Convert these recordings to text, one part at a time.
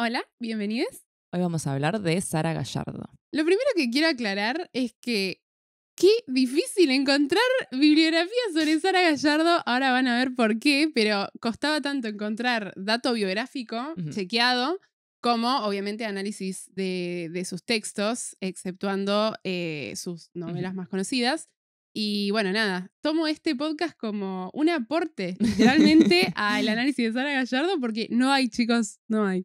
Hola, bienvenidos. Hoy vamos a hablar de Sara Gallardo. Lo primero que quiero aclarar es que qué difícil encontrar bibliografía sobre Sara Gallardo. Ahora van a ver por qué, pero costaba tanto encontrar dato biográfico chequeado como obviamente análisis de, sus textos, exceptuando eh, sus novelas más conocidas. Y bueno, nada, tomo este podcast como un aporte literalmente al análisis de Sara Gallardo porque no hay, chicos, no hay.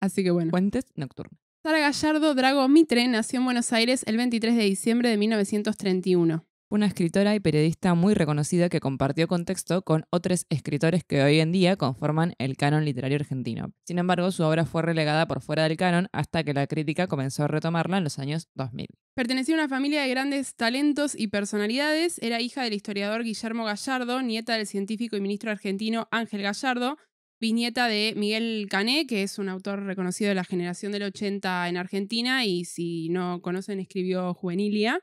Así que bueno. Fuentes Nocturnos. Sara Gallardo Drago Mitre nació en Buenos Aires el 23 de diciembre de 1931. Una escritora y periodista muy reconocida que compartió contexto con otros escritores que hoy en día conforman el canon literario argentino. Sin embargo, su obra fue relegada por fuera del canon hasta que la crítica comenzó a retomarla en los años 2000. Pertenecía a una familia de grandes talentos y personalidades, era hija del historiador Guillermo Gallardo, nieta del científico y ministro argentino Ángel Gallardo, viñeta de Miguel Cané, que es un autor reconocido de la generación del 80 en Argentina y si no conocen escribió Juvenilia,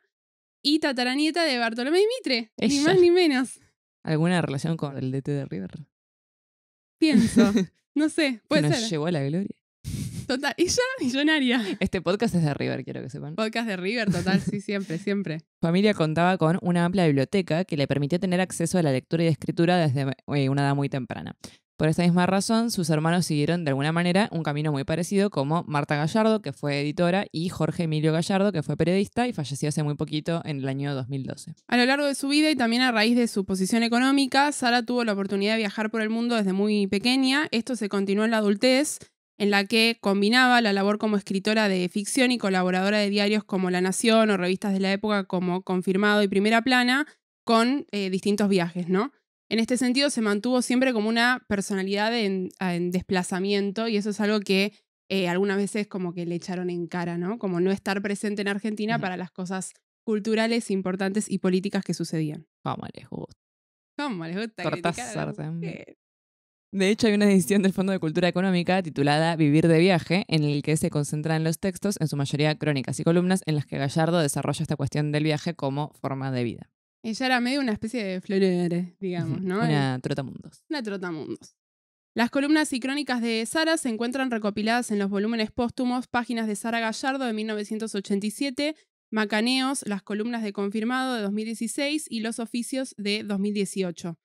y tataranieta de Bartolomé Mitre, ni más ni menos. ¿Alguna relación con el DT de River? Pienso, no sé, puede nos llevó a la gloria. Total, ella millonaria. Este podcast es de River, quiero que sepan. Podcast de River, total, sí, siempre, siempre. Familia contaba con una amplia biblioteca que le permitió tener acceso a la lectura y escritura desde eh, una edad muy temprana. Por esa misma razón, sus hermanos siguieron de alguna manera un camino muy parecido, como Marta Gallardo, que fue editora, y Jorge Emilio Gallardo, que fue periodista y falleció hace muy poquito en el año 2012. A lo largo de su vida y también a raíz de su posición económica, Sara tuvo la oportunidad de viajar por el mundo desde muy pequeña. Esto se continuó en la adultez, en la que combinaba la labor como escritora de ficción y colaboradora de diarios como La Nación o revistas de la época como Confirmado y Primera Plana con eh, distintos viajes, ¿no? En este sentido, se mantuvo siempre como una personalidad en, desplazamiento y eso es algo que eh, algunas veces como que le echaron en cara, ¿no? Como no estar presente en Argentina para las cosas culturales importantes y políticas que sucedían. Cómo les gusta. Cómo les gusta. De hecho, hay una edición del Fondo de Cultura Económica titulada Vivir de viaje, en el que se concentran los textos, en su mayoría crónicas y columnas, en las que Gallardo desarrolla esta cuestión del viaje como forma de vida. Ella era medio una especie de florere, digamos, ¿no? Una eh, trotamundos. Una trotamundos. Las columnas y crónicas de Sara se encuentran recopiladas en los volúmenes póstumos Páginas de Sara Gallardo de 1987, Macaneos, las columnas de Confirmado de 2016 y Los Oficios de 2018.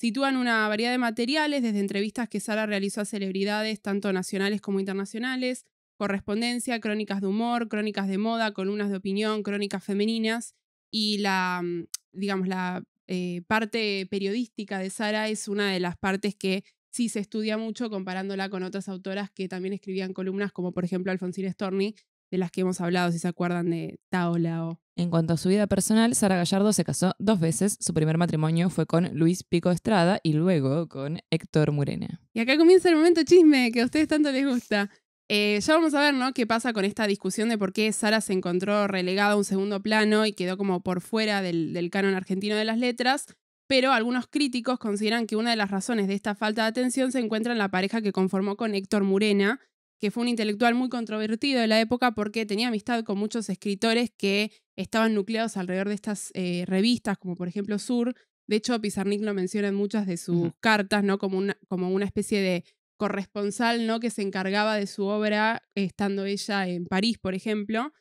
Sitúan una variedad de materiales, desde entrevistas que Sara realizó a celebridades, tanto nacionales como internacionales, correspondencia, crónicas de humor, crónicas de moda, columnas de opinión, crónicas femeninas y la, mm, digamos, la eh, parte periodística de Sara es una de las partes que sí se estudia mucho comparándola con otras autoras que también escribían columnas, como por ejemplo Alfonsina Storni, de las que hemos hablado, si se acuerdan de Taola o... En cuanto a su vida personal, Sara Gallardo se casó dos veces. Su primer matrimonio fue con Luis Pico Estrada y luego con Héctor Murena. Y acá comienza el momento chisme que a ustedes tanto les gusta. Eh, ya vamos a ver, ¿no? Qué pasa con esta discusión de por qué Sara se encontró relegada a un segundo plano y quedó como por fuera del, canon argentino de las letras. Pero algunos críticos consideran que una de las razones de esta falta de atención se encuentra en la pareja que conformó con Héctor Murena, que fue un intelectual muy controvertido de la época porque tenía amistad con muchos escritores que estaban nucleados alrededor de estas eh, revistas, como por ejemplo Sur. De hecho, Pizarnik lo menciona en muchas de sus cartas, ¿no? Como como una especie de corresponsal, ¿no? Que se encargaba de su obra estando ella en París, por ejemplo.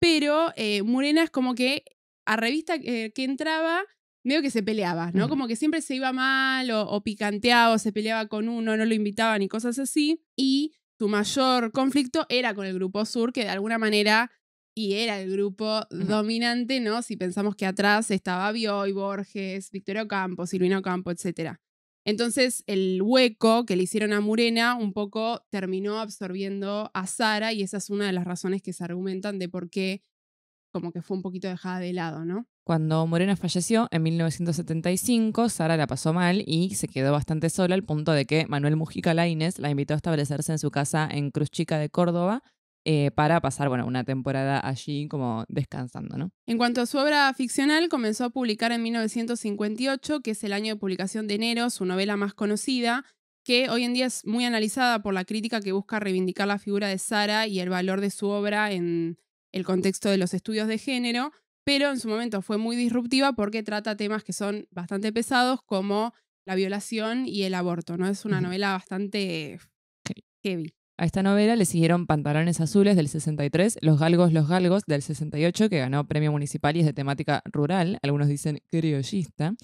Pero eh, Murena es como que a revista eh, que, entraba, medio que se peleaba, ¿no? Como que siempre se iba mal o, picanteaba o se peleaba con uno, no lo invitaban y cosas así. Y su mayor conflicto era con el Grupo Sur, que de alguna manera, y era el grupo dominante, ¿no? Si pensamos que atrás estaba Bioy, Borges, Victorio Campos, Silvino Campo, etc. Entonces el hueco que le hicieron a Morena un poco terminó absorbiendo a Sara y esa es una de las razones que se argumentan de por qué como que fue un poquito dejada de lado, ¿no? Cuando Morena falleció en 1975, Sara la pasó mal y se quedó bastante sola al punto de que Manuel Mujica Laines la invitó a establecerse en su casa en Cruz Chica de Córdoba eh, para pasar bueno, una temporada allí como descansando. ¿no? En cuanto a su obra ficcional, comenzó a publicar en 1958, que es el año de publicación de Enero, su novela más conocida, que hoy en día es muy analizada por la crítica que busca reivindicar la figura de Sara y el valor de su obra en el contexto de los estudios de género, pero en su momento fue muy disruptiva porque trata temas que son bastante pesados como la violación y el aborto, ¿no? Es una novela bastante heavy. A esta novela le siguieron Pantalones Azules del 63, Los Galgos, Los Galgos del 68, que ganó premio municipal y es de temática rural, algunos dicen criollista,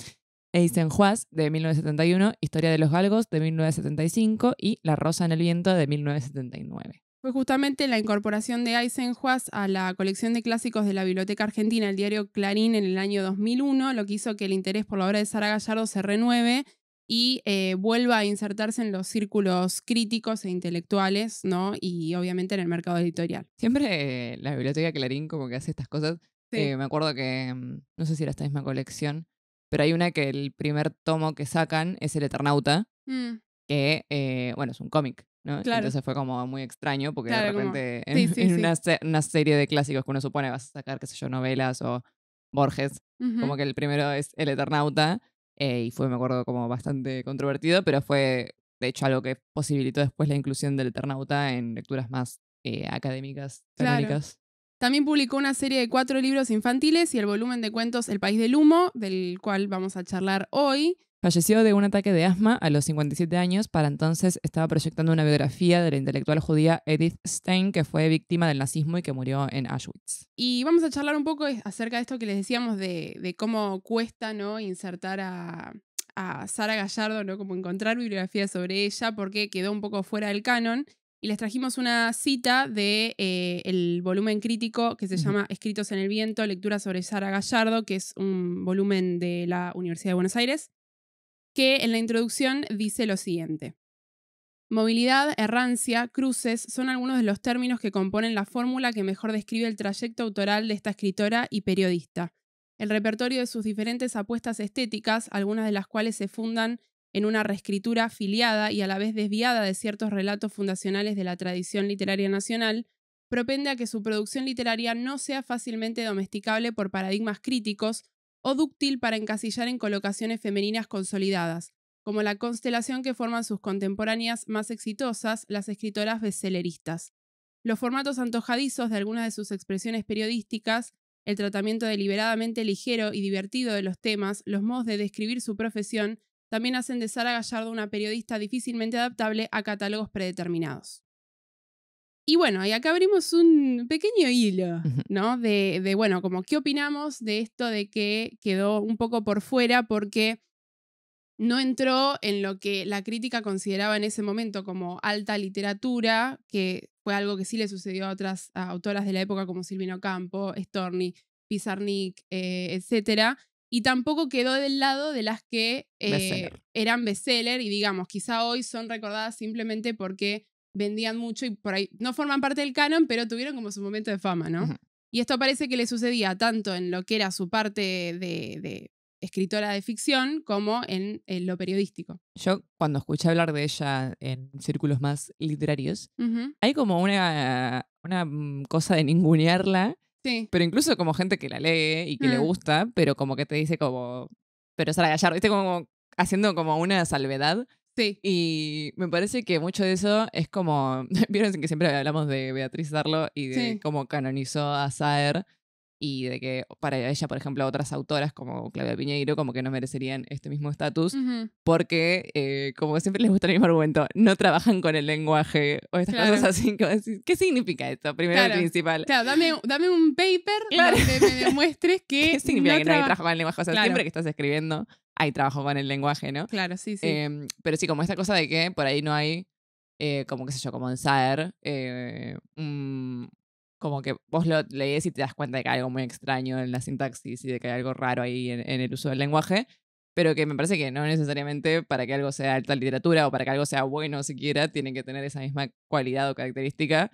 Eisenhuas, de 1971, Historia de los Galgos de 1975 y La Rosa en el Viento de 1979. Fue justamente la incorporación de Eisenhuas a la colección de clásicos de la Biblioteca Argentina, el diario Clarín, en el año 2001, lo que hizo que el interés por la obra de Sara Gallardo se renueve y eh, vuelva a insertarse en los círculos críticos e intelectuales, ¿no? Y obviamente en el mercado editorial. Siempre eh, la biblioteca Clarín como que hace estas cosas. Eh, me acuerdo que, mm, no sé si era esta misma colección, pero hay una que el primer tomo que sacan es El Eternauta, mm. que, bueno, es un cómic. ¿no? Claro. Entonces fue como muy extraño porque de repente en, una, serie de clásicos que uno supone vas a sacar, qué sé yo, novelas o Borges, como que el primero es El Eternauta, eh, y fue, me acuerdo, como bastante controvertido, pero fue, de hecho, algo que posibilitó después la inclusión del Eternauta en lecturas más eh, académicas, También publicó una serie de cuatro libros infantiles y el volumen de cuentos El País del Humo, del cual vamos a charlar hoy. Falleció de un ataque de asma a los 57 años, para entonces estaba proyectando una biografía de la intelectual judía Edith Stein, que fue víctima del nazismo y que murió en Auschwitz. Y vamos a charlar un poco acerca de esto que les decíamos de, cómo cuesta ¿no? insertar a, Sara Gallardo, ¿no? como encontrar bibliografía sobre ella, porque quedó un poco fuera del canon. Y les trajimos una cita de eh, volumen crítico que se llama Escritos en el Viento, Lectura sobre Sara Gallardo, que es un volumen de la Universidad de Buenos Aires que en la introducción dice lo siguiente. Movilidad, errancia, cruces son algunos de los términos que componen la fórmula que mejor describe el trayecto autoral de esta escritora y periodista. El repertorio de sus diferentes apuestas estéticas, algunas de las cuales se fundan en una reescritura afiliada y a la vez desviada de ciertos relatos fundacionales de la tradición literaria nacional, propende a que su producción literaria no sea fácilmente domesticable por paradigmas críticos o dúctil para encasillar en colocaciones femeninas consolidadas, como la constelación que forman sus contemporáneas más exitosas, las escritoras bestselleristas. Los formatos antojadizos de algunas de sus expresiones periodísticas, el tratamiento deliberadamente ligero y divertido de los temas, los modos de describir su profesión, también hacen de Sara Gallardo una periodista difícilmente adaptable a catálogos predeterminados. Y bueno, y acá abrimos un pequeño hilo, ¿no? De, bueno, como qué opinamos de esto de que quedó un poco por fuera porque no entró en lo que la crítica consideraba en ese momento como alta literatura, que fue algo que sí le sucedió a otras autoras de la época como Silvino Campo, Storni, Pizarnik, eh, etc. y tampoco quedó del lado de las que eh, best eran bestseller y digamos, quizá hoy son recordadas simplemente porque vendían mucho y por ahí no forman parte del canon, pero tuvieron como su momento de fama, ¿no? Y esto parece que le sucedía tanto en lo que era su parte de, escritora de ficción como en, lo periodístico. Yo cuando escuché hablar de ella en círculos más literarios, hay como una, una mm, cosa de ningunearla, sí. pero incluso como gente que la lee y que le mm. gusta, pero como que te dice como, pero Sara Gallardo, viste como haciendo como una salvedad. Y me parece que mucho de eso es como. Vieron que siempre hablamos de Beatriz Darlo y de cómo canonizó a Saer y de que para ella, por ejemplo, otras autoras como Claudia Piñeiro como que no merecerían este mismo estatus porque, eh, como siempre les gusta el mismo argumento, no trabajan con el lenguaje o estas cosas así. ¿Qué significa esto? Primero y principal. dame, un paper que me demuestres que... ¿Qué significa que nadie trabaja con el lenguaje? O sea, siempre que estás escribiendo hay trabajo con el lenguaje, ¿no? Claro, sí, sí. Em, pero sí, como esta cosa de que por ahí no hay, eh, como qué sé yo, como en saber, eh, como que vos lo lees y te das cuenta de que hay algo muy extraño en la sintaxis y de que hay algo raro ahí en, el uso del lenguaje, pero que me parece que no necesariamente para que algo sea alta literatura o para que algo sea bueno siquiera, tienen que tener esa misma cualidad o característica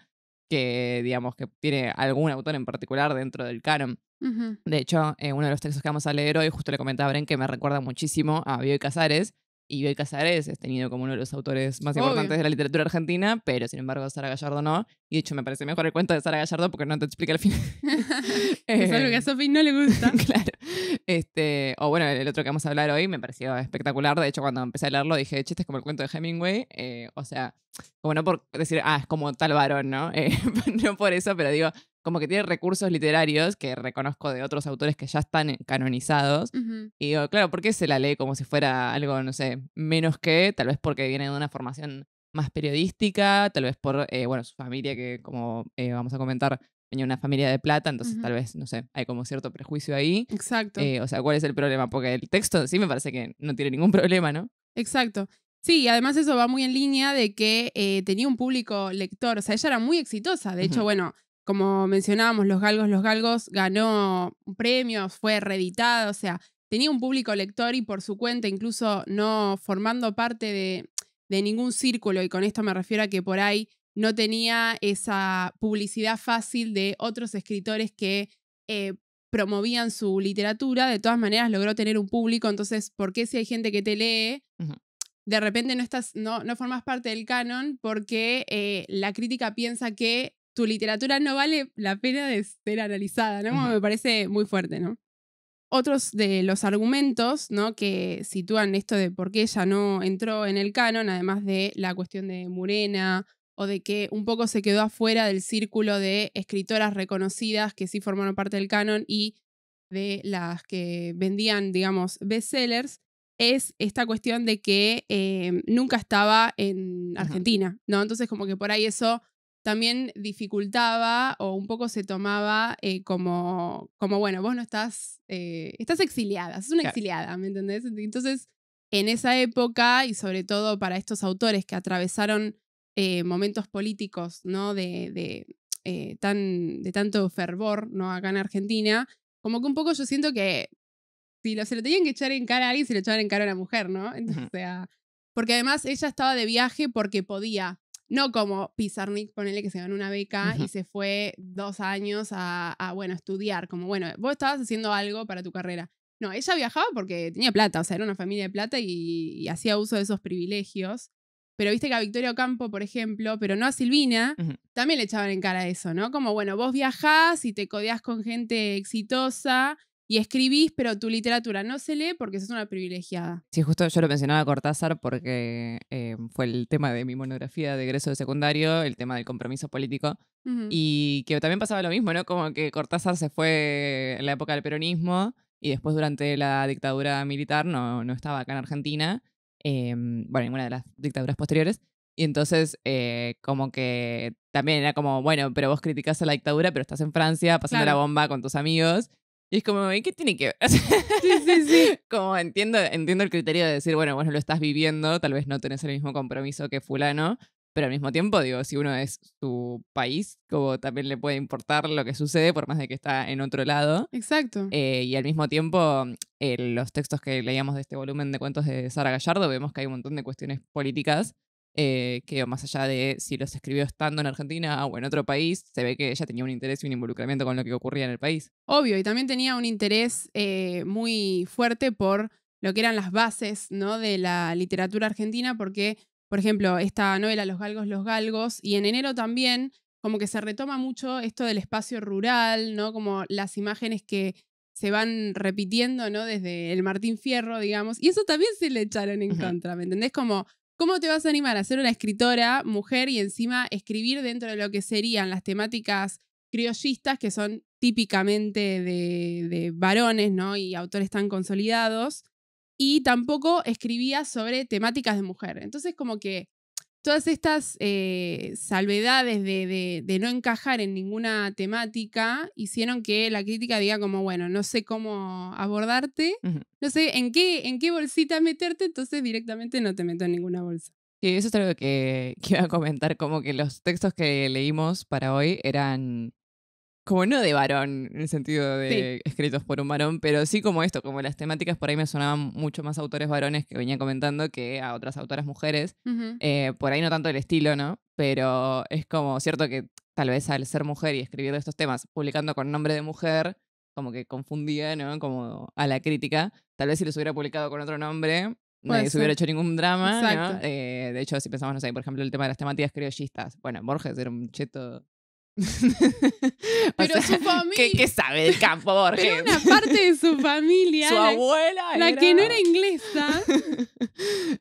que digamos que tiene algún autor en particular dentro del canon. De hecho, eh, uno de los textos que vamos a leer hoy, justo le comentaba a Bren que me recuerda muchísimo a Bioy Casares. Y Bioy Casares es tenido como uno de los autores más importantes de la literatura argentina, pero sin embargo Sara Gallardo no. Y de hecho, me parece mejor el cuento de Sara Gallardo porque no te explica al final. es que a eh, Sofi no le gusta. claro. Este, o bueno, el otro que vamos a hablar hoy me pareció espectacular. De hecho, cuando empecé a leerlo dije, che, este es como el cuento de Hemingway. Eh, o sea, bueno, por decir, ah, es como tal varón, ¿no? Eh, no por eso, pero digo, como que tiene recursos literarios que reconozco de otros autores que ya están canonizados. Y digo, claro, ¿por qué se la lee como si fuera algo, no sé, menos que? Tal vez porque viene de una formación más periodística, tal vez por, eh, bueno, su familia, que como eh, vamos a comentar, tenía una familia de plata, entonces tal vez, no sé, hay como cierto prejuicio ahí. Exacto. Eh, o sea, ¿cuál es el problema? Porque el texto sí me parece que no tiene ningún problema, ¿no? Exacto. Sí, además eso va muy en línea de que tenía un público lector, o sea, ella era muy exitosa, de hecho, bueno, como mencionábamos, Los Galgos, Los Galgos ganó premios, fue reeditada, o sea, tenía un público lector y por su cuenta, incluso no formando parte de, de ningún círculo, y con esto me refiero a que por ahí no tenía esa publicidad fácil de otros escritores que eh, promovían su literatura, de todas maneras logró tener un público, entonces, ¿por qué si hay gente que te lee? De repente no, estás, no, no formas parte del canon porque eh, la crítica piensa que tu literatura no vale la pena de ser analizada, ¿no? Me parece muy fuerte, ¿no? Otros de los argumentos ¿no? que sitúan esto de por qué ella no entró en el canon, además de la cuestión de Murena o de que un poco se quedó afuera del círculo de escritoras reconocidas que sí formaron parte del canon y de las que vendían, digamos, bestsellers, es esta cuestión de que eh, nunca estaba en Argentina, ¿no? Entonces como que por ahí eso también dificultaba o un poco se tomaba eh, como, como, bueno, vos no estás, eh, estás exiliada, es una exiliada, ¿me entendés? Entonces, en esa época y sobre todo para estos autores que atravesaron eh, momentos políticos, ¿no? De, tan, de tanto fervor, ¿no? Acá en Argentina, como que un poco yo siento que si lo, se lo tenían que echar en cara a alguien, se lo echaban en cara a la mujer, ¿no? Entonces, o sea, porque además ella estaba de viaje porque podía, no como Pizarnik, ponele que se ganó una beca y se fue dos años a, bueno, estudiar. Como, bueno, vos estabas haciendo algo para tu carrera. No, ella viajaba porque tenía plata, o sea, era una familia de plata y, hacía uso de esos privilegios. Pero viste que a Victoria Campo por ejemplo, pero no a Silvina, también le echaban en cara eso, ¿no? Como, bueno, vos viajás y te codeás con gente exitosa y escribís, pero tu literatura no se lee porque sos una privilegiada. Sí, justo yo lo mencionaba a Cortázar porque eh, fue el tema de mi monografía de egreso de secundario, el tema del compromiso político, y que también pasaba lo mismo, ¿no? Como que Cortázar se fue en la época del peronismo y después durante la dictadura militar no, no estaba acá en Argentina, eh, bueno, ninguna de las dictaduras posteriores. Y entonces, eh, como que también era como, bueno, pero vos criticás a la dictadura, pero estás en Francia pasando la bomba con tus amigos. Y es como, ¿y qué tiene que ver? Sí, sí, sí. como entiendo, entiendo el criterio de decir, bueno, vos no lo estás viviendo, tal vez no tenés el mismo compromiso que fulano, pero al mismo tiempo, digo, si uno es su país, como también le puede importar lo que sucede, por más de que está en otro lado. Exacto. Eh, y al mismo tiempo, en eh, los textos que leíamos de este volumen de cuentos de Sara Gallardo, vemos que hay un montón de cuestiones políticas eh, que más allá de si los escribió estando en Argentina o en otro país, se ve que ella tenía un interés y un involucramiento con lo que ocurría en el país. Obvio, y también tenía un interés eh, muy fuerte por lo que eran las bases ¿no? de la literatura argentina, porque, por ejemplo, esta novela Los Galgos, los Galgos, y en enero también, como que se retoma mucho esto del espacio rural, ¿no? como las imágenes que se van repitiendo ¿no? desde el Martín Fierro, digamos, y eso también se le echaron en contra, ¿me entendés? Como ¿Cómo te vas a animar a ser una escritora, mujer y encima escribir dentro de lo que serían las temáticas criollistas, que son típicamente de, de varones ¿no? y autores tan consolidados? Y tampoco escribía sobre temáticas de mujer. Entonces, como que todas estas eh, salvedades de, no encajar en ninguna temática hicieron que la crítica diga como, bueno, no sé cómo abordarte, no sé en qué, en qué bolsita meterte, entonces directamente no te meto en ninguna bolsa. Sí, eso es algo que, que iba a comentar, como que los textos que leímos para hoy eran como no de varón, en el sentido de escritos por un varón, pero sí como esto, como las temáticas por ahí me sonaban mucho más autores varones que venía comentando que a otras autoras mujeres. Eh, por ahí no tanto el estilo, ¿no? Pero es como cierto que tal vez al ser mujer y escribir estos temas, publicando con nombre de mujer, como que confundía, ¿no? Como a la crítica. Tal vez si los hubiera publicado con otro nombre, no se hubiera hecho ningún drama, ¿no? Eh, de hecho, si pensamos, no sé, por ejemplo, el tema de las temáticas criollistas. Bueno, Borges era un cheto pero su familia. ¿qué, sabe del campo Borges? una parte de su familia. su abuela. La que no era inglesa.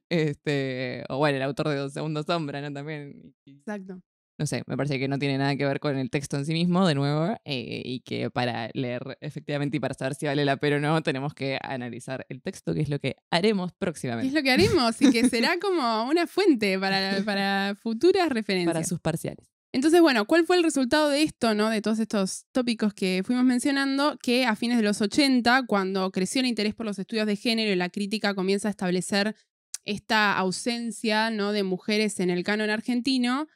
este, o bueno, el autor de Dos Segundos Sombra, ¿no? También. Exacto. No sé, me parece que no tiene nada que ver con el texto en sí mismo, de nuevo, eh, y que para leer efectivamente y para saber si vale la pena o no, tenemos que analizar el texto, que es lo que haremos próximamente. Es lo que haremos y que será como una fuente para, para futuras referencias. Para sus parciales. Entonces, bueno, ¿cuál fue el resultado de esto, De todos estos tópicos que fuimos mencionando, que a fines de los 80, cuando creció el interés por los estudios de género y la crítica comienza a establecer esta ausencia, ¿no? De mujeres en el canon argentino,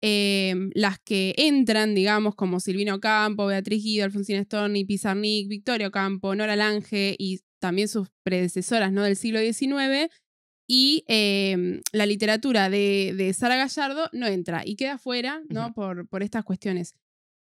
em, las que entran, digamos, como Silvino Campo, Beatriz Guido, Alfonsina Storni, Pizarnik, Victoria Campo, Nora Lange y también sus predecesoras, ¿no? Del siglo XIX, y em, la literatura de, Sara Gallardo no entra y queda fuera, ¿no? por, por, estas cuestiones.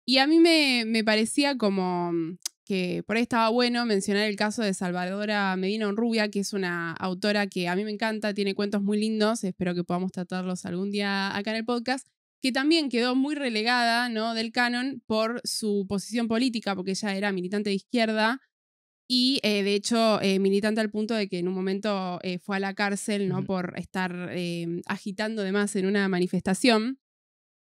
Y a mí me, me, parecía como mm, que por ahí estaba bueno mencionar el caso de Salvadora Medina Onrubia, que es una autora que a mí me encanta, tiene cuentos muy lindos, espero que podamos tratarlos algún día acá en el podcast, que también quedó muy relegada, ¿no? Del canon por su posición política, porque ella era militante de izquierda, y eh, de hecho, eh, militante al punto de que en un momento eh, fue a la cárcel ¿no? por estar em, agitando demás en una manifestación.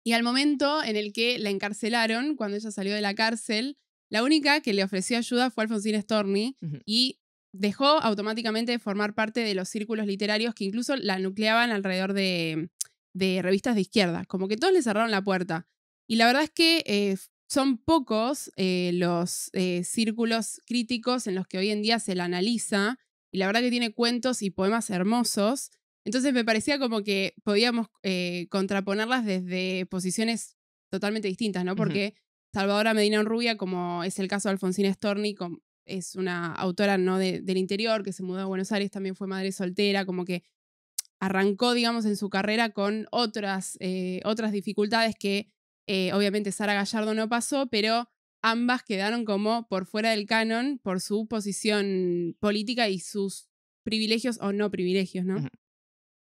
Y al momento en el que la encarcelaron, cuando ella salió de la cárcel, la única que le ofreció ayuda fue Alfonsín Storni y dejó automáticamente de formar parte de los círculos literarios que incluso la nucleaban alrededor de, de revistas de izquierda. Como que todos le cerraron la puerta. Y la verdad es que son pocos eh, los eh, círculos críticos en los que hoy en día se la analiza y la verdad que tiene cuentos y poemas hermosos. Entonces me parecía como que podíamos eh, contraponerlas desde posiciones totalmente distintas, ¿no? Porque Salvadora Medina Rubia, como es el caso de Alfonsina Storni, es una autora ¿no? del interior que se mudó a Buenos Aires, también fue madre soltera, como que arrancó, digamos, en su carrera con otras, otras dificultades que eh, obviamente Sara Gallardo no pasó, pero ambas quedaron como por fuera del canon por su posición política y sus privilegios o no privilegios, ¿no?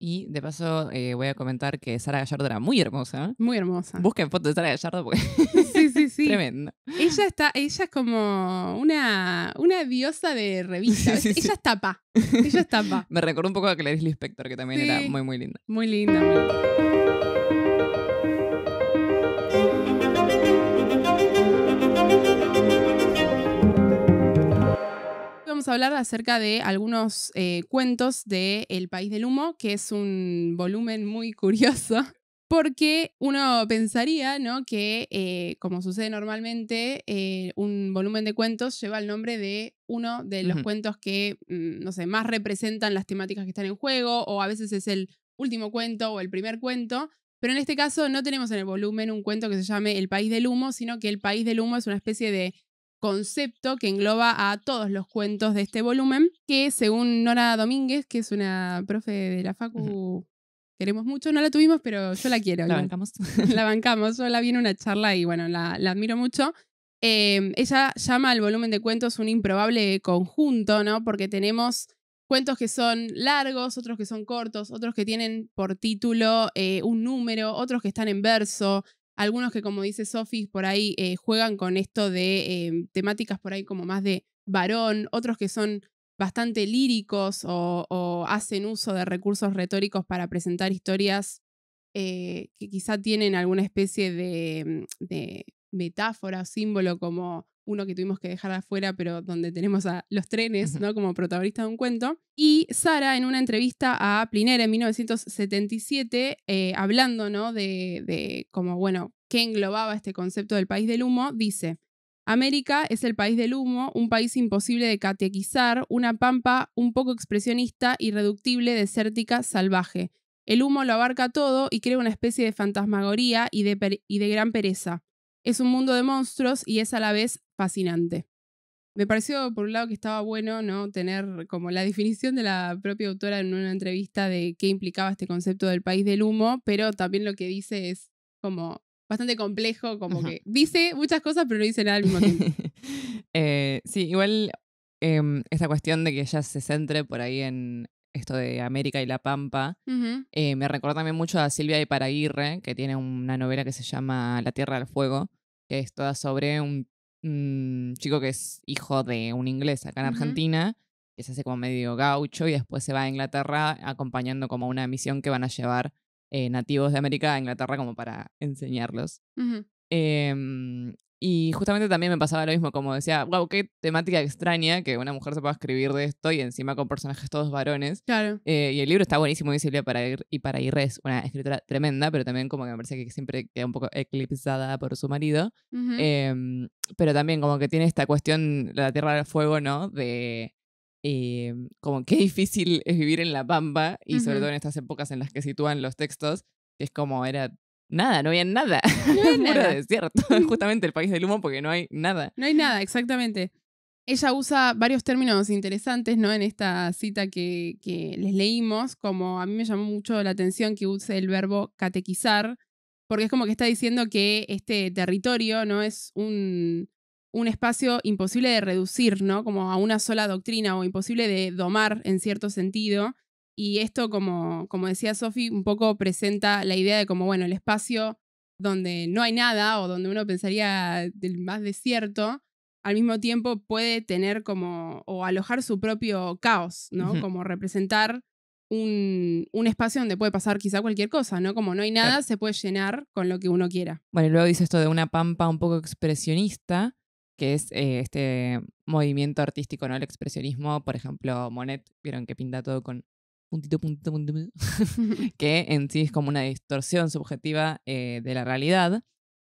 Y de paso eh, voy a comentar que Sara Gallardo era muy hermosa. Muy hermosa. Busquen fotos de Sara Gallardo porque... Sí, sí, sí. Tremendo. Ella está, ella es como una, una diosa de revista. ella es tapa. Ella es tapa. Me recordó un poco a Clarice Lispector, que también era muy, Muy linda, muy linda. a hablar acerca de algunos eh, cuentos de El País del Humo, que es un volumen muy curioso, porque uno pensaría ¿no? que, eh, como sucede normalmente, eh, un volumen de cuentos lleva el nombre de uno de los cuentos que, mm, no sé, más representan las temáticas que están en juego, o a veces es el último cuento o el primer cuento, pero en este caso no tenemos en el volumen un cuento que se llame El País del Humo, sino que El País del Humo es una especie de concepto que engloba a todos los cuentos de este volumen, que según Nora Domínguez, que es una profe de la Facu, queremos mucho, no la tuvimos, pero yo la quiero. La bancamos. la bancamos, yo la vi en una charla y bueno, la, admiro mucho. Em, ella llama al volumen de cuentos un improbable conjunto, ¿no? Porque tenemos cuentos que son largos, otros que son cortos, otros que tienen por título eh, un número, otros que están en verso, algunos que, como dice Sophie, por ahí eh, juegan con esto de em, temáticas por ahí como más de varón, otros que son bastante líricos o, hacen uso de recursos retóricos para presentar historias eh, que quizá tienen alguna especie de, mm, de metáfora o símbolo como uno que tuvimos que dejar afuera, pero donde tenemos a los trenes, ¿no? Como protagonista de un cuento. Y Sara, en una entrevista a Plinera en 1977, eh, hablando, ¿no? De, de como, bueno, qué englobaba este concepto del país del humo, dice, América es el país del humo, un país imposible de catequizar, una pampa un poco expresionista, irreductible, desértica, salvaje. El humo lo abarca todo y crea una especie de fantasmagoría y de, y de gran pereza. Es un mundo de monstruos y es a la vez fascinante. Me pareció, por un lado, que estaba bueno ¿no? tener como la definición de la propia autora en una entrevista de qué implicaba este concepto del país del humo, pero también lo que dice es como bastante complejo, como que dice muchas cosas, pero no dice nada al mismo tiempo. Eh, sí, igual em, esta cuestión de que ella se centre por ahí en esto de América y la Pampa, eh, me recuerda también mucho a Silvia de Paraguirre, que tiene una novela que se llama La Tierra del Fuego, que es toda sobre un un chico que es hijo de un inglés acá en Argentina, que se hace como medio gaucho y después se va a Inglaterra acompañando como una misión que van a llevar eh, nativos de América a Inglaterra como para enseñarlos. Em, y justamente también me pasaba lo mismo, como decía, wow, qué temática extraña que una mujer se pueda escribir de esto y encima con personajes todos varones. Claro. Eh, y el libro está buenísimo visible para ir, y para ir una escritora tremenda, pero también como que me parece que siempre queda un poco eclipsada por su marido. Em, pero también como que tiene esta cuestión, la tierra del fuego, ¿no? De em, como qué difícil es vivir en la pampa y sobre todo en estas épocas en las que sitúan los textos, que es como era nada, no había nada. No hay nada. desierto. Justamente el país del humo porque no hay nada. No hay nada, exactamente. Ella usa varios términos interesantes, ¿no? En esta cita que, les leímos, como a mí me llamó mucho la atención que use el verbo catequizar, porque es como que está diciendo que este territorio, ¿no? Es un, un espacio imposible de reducir, ¿no? Como a una sola doctrina o imposible de domar en cierto sentido, y esto, como, como decía Sofi, un poco presenta la idea de como, bueno, el espacio donde no hay nada o donde uno pensaría del más desierto, al mismo tiempo puede tener como, o alojar su propio caos, ¿no? Como representar un, espacio donde puede pasar quizá cualquier cosa, ¿no? Como no hay nada, se puede llenar con lo que uno quiera. Bueno, y luego dice esto de una pampa un poco expresionista, que es eh, este movimiento artístico, ¿no? El expresionismo, por ejemplo, Monet, vieron que pinta todo con que en sí es como una distorsión subjetiva eh, de la realidad.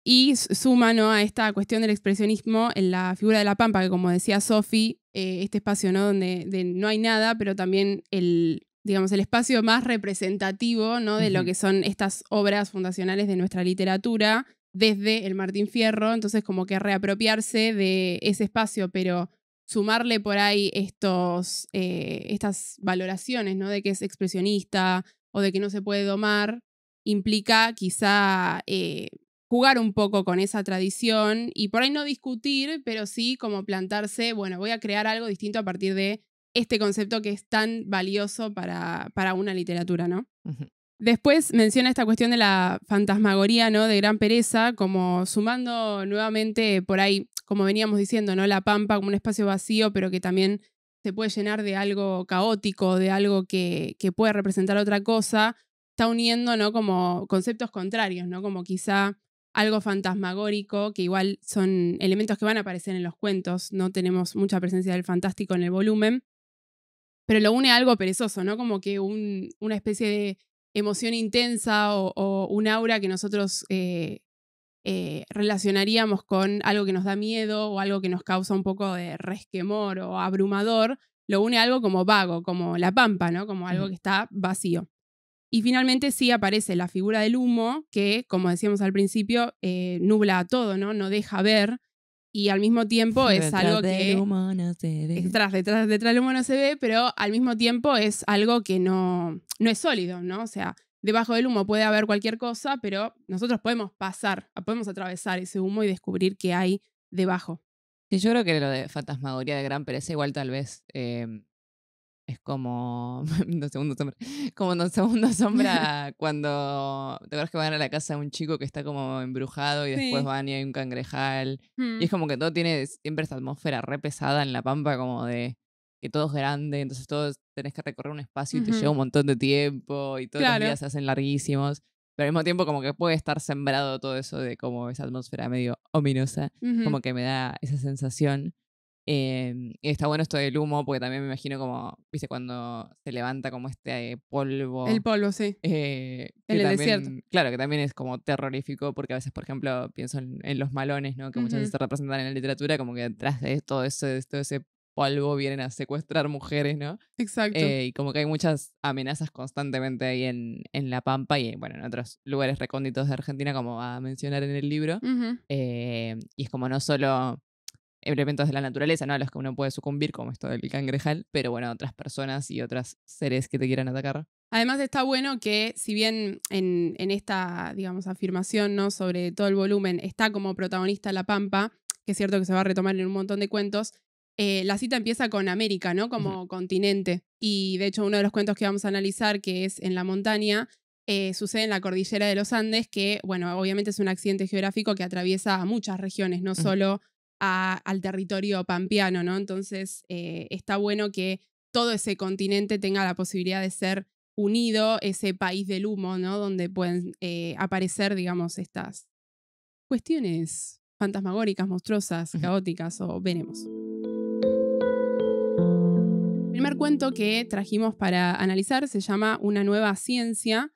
Y suma a esta cuestión del expresionismo en la figura de la pampa, que como decía Sofi, eh, este espacio ¿no? donde no hay nada, pero también el, digamos, el espacio más representativo ¿no? de lo que son estas obras fundacionales de nuestra literatura desde el Martín Fierro, entonces como que reapropiarse de ese espacio, pero sumarle por ahí estos, eh, estas valoraciones, ¿no? De que es expresionista o de que no se puede domar, implica quizá eh, jugar un poco con esa tradición y por ahí no discutir, pero sí como plantarse, bueno, voy a crear algo distinto a partir de este concepto que es tan valioso para, para una literatura, ¿no? Después menciona esta cuestión de la fantasmagoría, ¿no? De gran pereza, como sumando nuevamente por ahí como veníamos diciendo, ¿no? La pampa como un espacio vacío, pero que también se puede llenar de algo caótico, de algo que, que puede representar otra cosa, está uniendo, ¿no? Como conceptos contrarios, ¿no? Como quizá algo fantasmagórico, que igual son elementos que van a aparecer en los cuentos, no tenemos mucha presencia del fantástico en el volumen, pero lo une a algo perezoso, ¿no? Como que una especie de emoción intensa o, un aura que nosotros eh, eh, relacionaríamos con algo que nos da miedo o algo que nos causa un poco de resquemor o abrumador, lo une a algo como vago, como la pampa, ¿no? Como algo que está vacío. Y finalmente sí aparece la figura del humo, que, como decíamos al principio, eh, nubla todo, ¿no? No deja ver. Y al mismo tiempo es algo que. Detrás, detrás, detrás del humo no se ve, pero al mismo tiempo es algo que no, no es sólido, ¿no? O sea, debajo del humo puede haber cualquier cosa, pero nosotros podemos pasar, podemos atravesar ese humo y descubrir qué hay debajo. Sí, yo creo que lo de fantasmagoría de gran pereza igual tal vez em, es como no segundo sombra, como no segundo sombra cuando te acuerdas que van a la casa de un chico que está como embrujado y después van y hay un cangrejal y mm. es como que todo tiene siempre esta atmósfera re pesada en la pampa como de que todo es grande, entonces todos tenés que recorrer un espacio y te lleva un montón de tiempo y todos los días se hacen larguísimos. Pero al mismo tiempo como que puede estar sembrado todo eso de como esa atmósfera medio ominosa, como que me da esa sensación. Em, y está bueno esto del humo, porque también me imagino como, viste, cuando se levanta como este polvo. El polvo, sí. Eh, el, desierto. Claro, que también es como terrorífico, porque a veces, por ejemplo, pienso en, los malones, ¿no? Que muchas veces se representan en la literatura, como que detrás de todo ese, todo ese algo vienen a secuestrar mujeres, ¿no? Exacto. Eh, y como que hay muchas amenazas constantemente ahí en, La Pampa y bueno, en otros lugares recónditos de Argentina, como va a mencionar en el libro. Eh, y es como no solo elementos de la naturaleza, ¿no? A los que uno puede sucumbir, como esto del cangrejal, pero bueno, otras personas y otros seres que te quieran atacar. Además está bueno que si bien en, en, esta, digamos, afirmación ¿no? sobre todo el volumen está como protagonista La Pampa, que es cierto que se va a retomar en un montón de cuentos, eh, la cita empieza con América, ¿no? Como continente. Y de hecho uno de los cuentos que vamos a analizar, que es En la montaña, eh, sucede en la cordillera de los Andes, que, bueno, obviamente es un accidente geográfico que atraviesa a muchas regiones, no solo al territorio pampeano, ¿no? Entonces eh, está bueno que todo ese continente tenga la posibilidad de ser unido, ese país del humo, ¿no? Donde pueden aparecer, digamos, estas cuestiones fantasmagóricas, monstruosas, caóticas o veremos. El primer cuento que trajimos para analizar se llama Una nueva ciencia,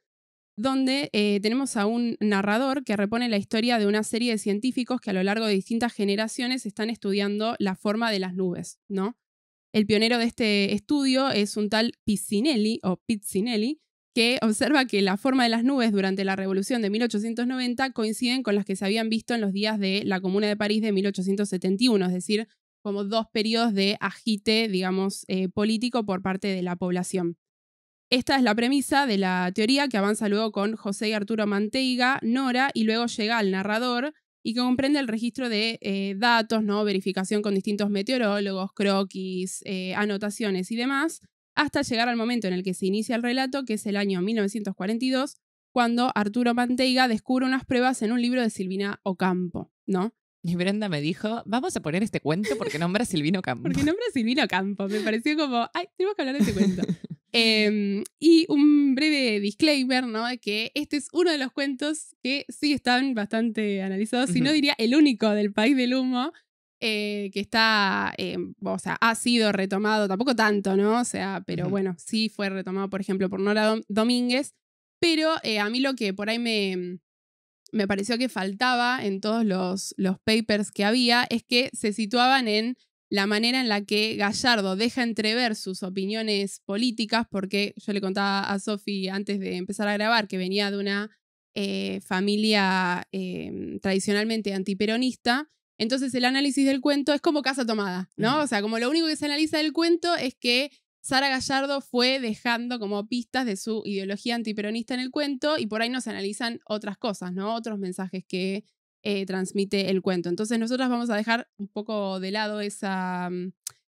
donde eh, tenemos a un narrador que repone la historia de una serie de científicos que a lo largo de distintas generaciones están estudiando la forma de las nubes, El pionero de este estudio es un tal Piccinelli o Pizzinelli, que observa que la forma de las nubes durante la revolución de 1890 coinciden con las que se habían visto en los días de la Comuna de París de 1871, es decir, como dos periodos de agite, digamos, eh, político por parte de la población. Esta es la premisa de la teoría que avanza luego con José y Arturo Manteiga, Nora, y luego llega al narrador y que comprende el registro de eh, datos, ¿no? verificación con distintos meteorólogos, croquis, eh, anotaciones y demás, hasta llegar al momento en el que se inicia el relato, que es el año 1942, cuando Arturo Manteiga descubre unas pruebas en un libro de Silvina Ocampo, ¿no? Y Brenda me dijo, vamos a poner este cuento porque nombra Silvino Campo. Porque nombra Silvino Campo. Me pareció como, ay, tenemos que hablar de este cuento. Em, y un breve disclaimer, ¿no? Que este es uno de los cuentos que sí están bastante analizados, si no diría el único del país del humo, eh, que está, em, o sea, ha sido retomado, tampoco tanto, ¿no? O sea, pero bueno, sí fue retomado, por ejemplo, por Nora Domínguez. Pero eh, a mí lo que por ahí me, me pareció que faltaba en todos los, los papers que había es que se situaban en la manera en la que Gallardo deja entrever sus opiniones políticas, porque yo le contaba a Sofi antes de empezar a grabar que venía de una eh, familia eh, tradicionalmente antiperonista, entonces el análisis del cuento es como casa tomada, ¿no? O sea, como lo único que se analiza del cuento es que Sara Gallardo fue dejando como pistas de su ideología antiperonista en el cuento y por ahí nos analizan otras cosas, ¿no? Otros mensajes que eh, transmite el cuento. Entonces nosotros vamos a dejar un poco de lado esa mm,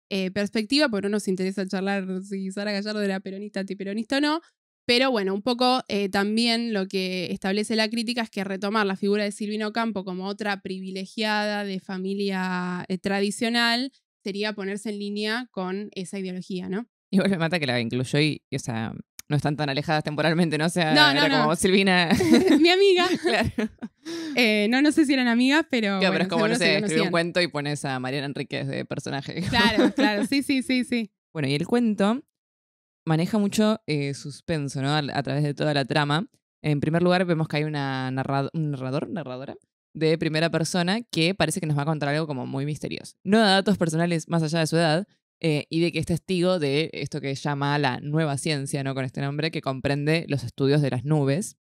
eh, perspectiva, porque no nos interesa charlar si Sara Gallardo era peronista, antiperonista o no, pero bueno, un poco eh, también lo que establece la crítica es que retomar la figura de Silvino Campo como otra privilegiada de familia tradicional sería ponerse en línea con esa ideología, ¿no? Igual me mata que la incluyó y, o sea, no están tan alejadas temporalmente, ¿no? O sea, era como Silvina. Mi amiga. claro. Eh, no, no sé si eran amigas, pero. pero es como, no sé, escribí un cuento y pones a Mariana Enríquez de personaje. Claro, claro, sí, sí, sí, sí. Bueno, y el cuento maneja mucho eh, suspenso, ¿no? A, través de toda la trama. En primer lugar, vemos que hay una un narrador, narradora, de primera persona que parece que nos va a contar algo como muy misterioso. No da datos personales más allá de su edad, eh, y de que es testigo de esto que llama la nueva ciencia, ¿no? Con este nombre, que comprende los estudios de las nubes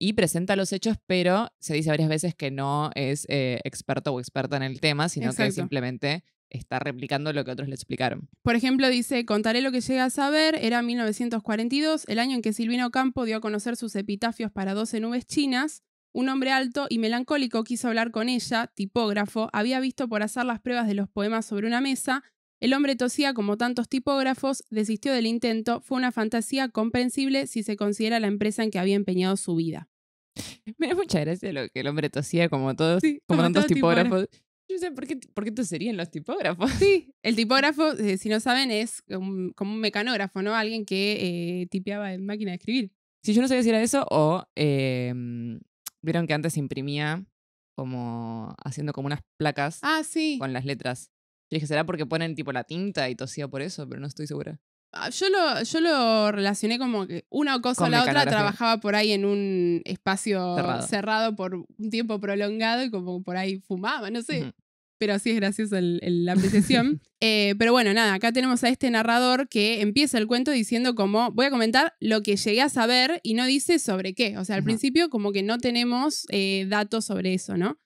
y presenta los hechos, pero se dice varias veces que no es eh, experto o experta en el tema, sino que simplemente está replicando lo que otros le explicaron. Por ejemplo, dice, contaré lo que llega a saber, era 1942, el año en que Silvino Campo dio a conocer sus epitafios para 12 nubes chinas, un hombre alto y melancólico quiso hablar con ella, tipógrafo, había visto por hacer las pruebas de los poemas sobre una mesa, el hombre tosía como tantos tipógrafos, desistió del intento, fue una fantasía comprensible si se considera la empresa en que había empeñado su vida. Me da mucha gracia lo que el hombre tosía como todos, como, tantos tipógrafos. Yo sé por qué, por qué toserían los tipógrafos. Sí, el tipógrafo, eh, si no saben, es como un mecanógrafo, ¿no? Alguien que eh, tipeaba en máquina de escribir. Si yo no sabía si era eso o em, vieron que antes imprimía como haciendo como unas placas ah, con las letras dije, será porque ponen tipo la tinta y tosía por eso, pero no estoy segura. Ah, yo lo, yo lo relacioné como que una cosa o la otra trabajaba por ahí en un espacio cerrado. por un tiempo prolongado y como por ahí fumaba, no sé. Pero sí es gracioso la apreciación. Eh, pero bueno, nada, acá tenemos a este narrador que empieza el cuento diciendo como, voy a comentar lo que llegué a saber y no dice sobre qué. O sea, al principio como que no tenemos eh, datos sobre eso, ¿no?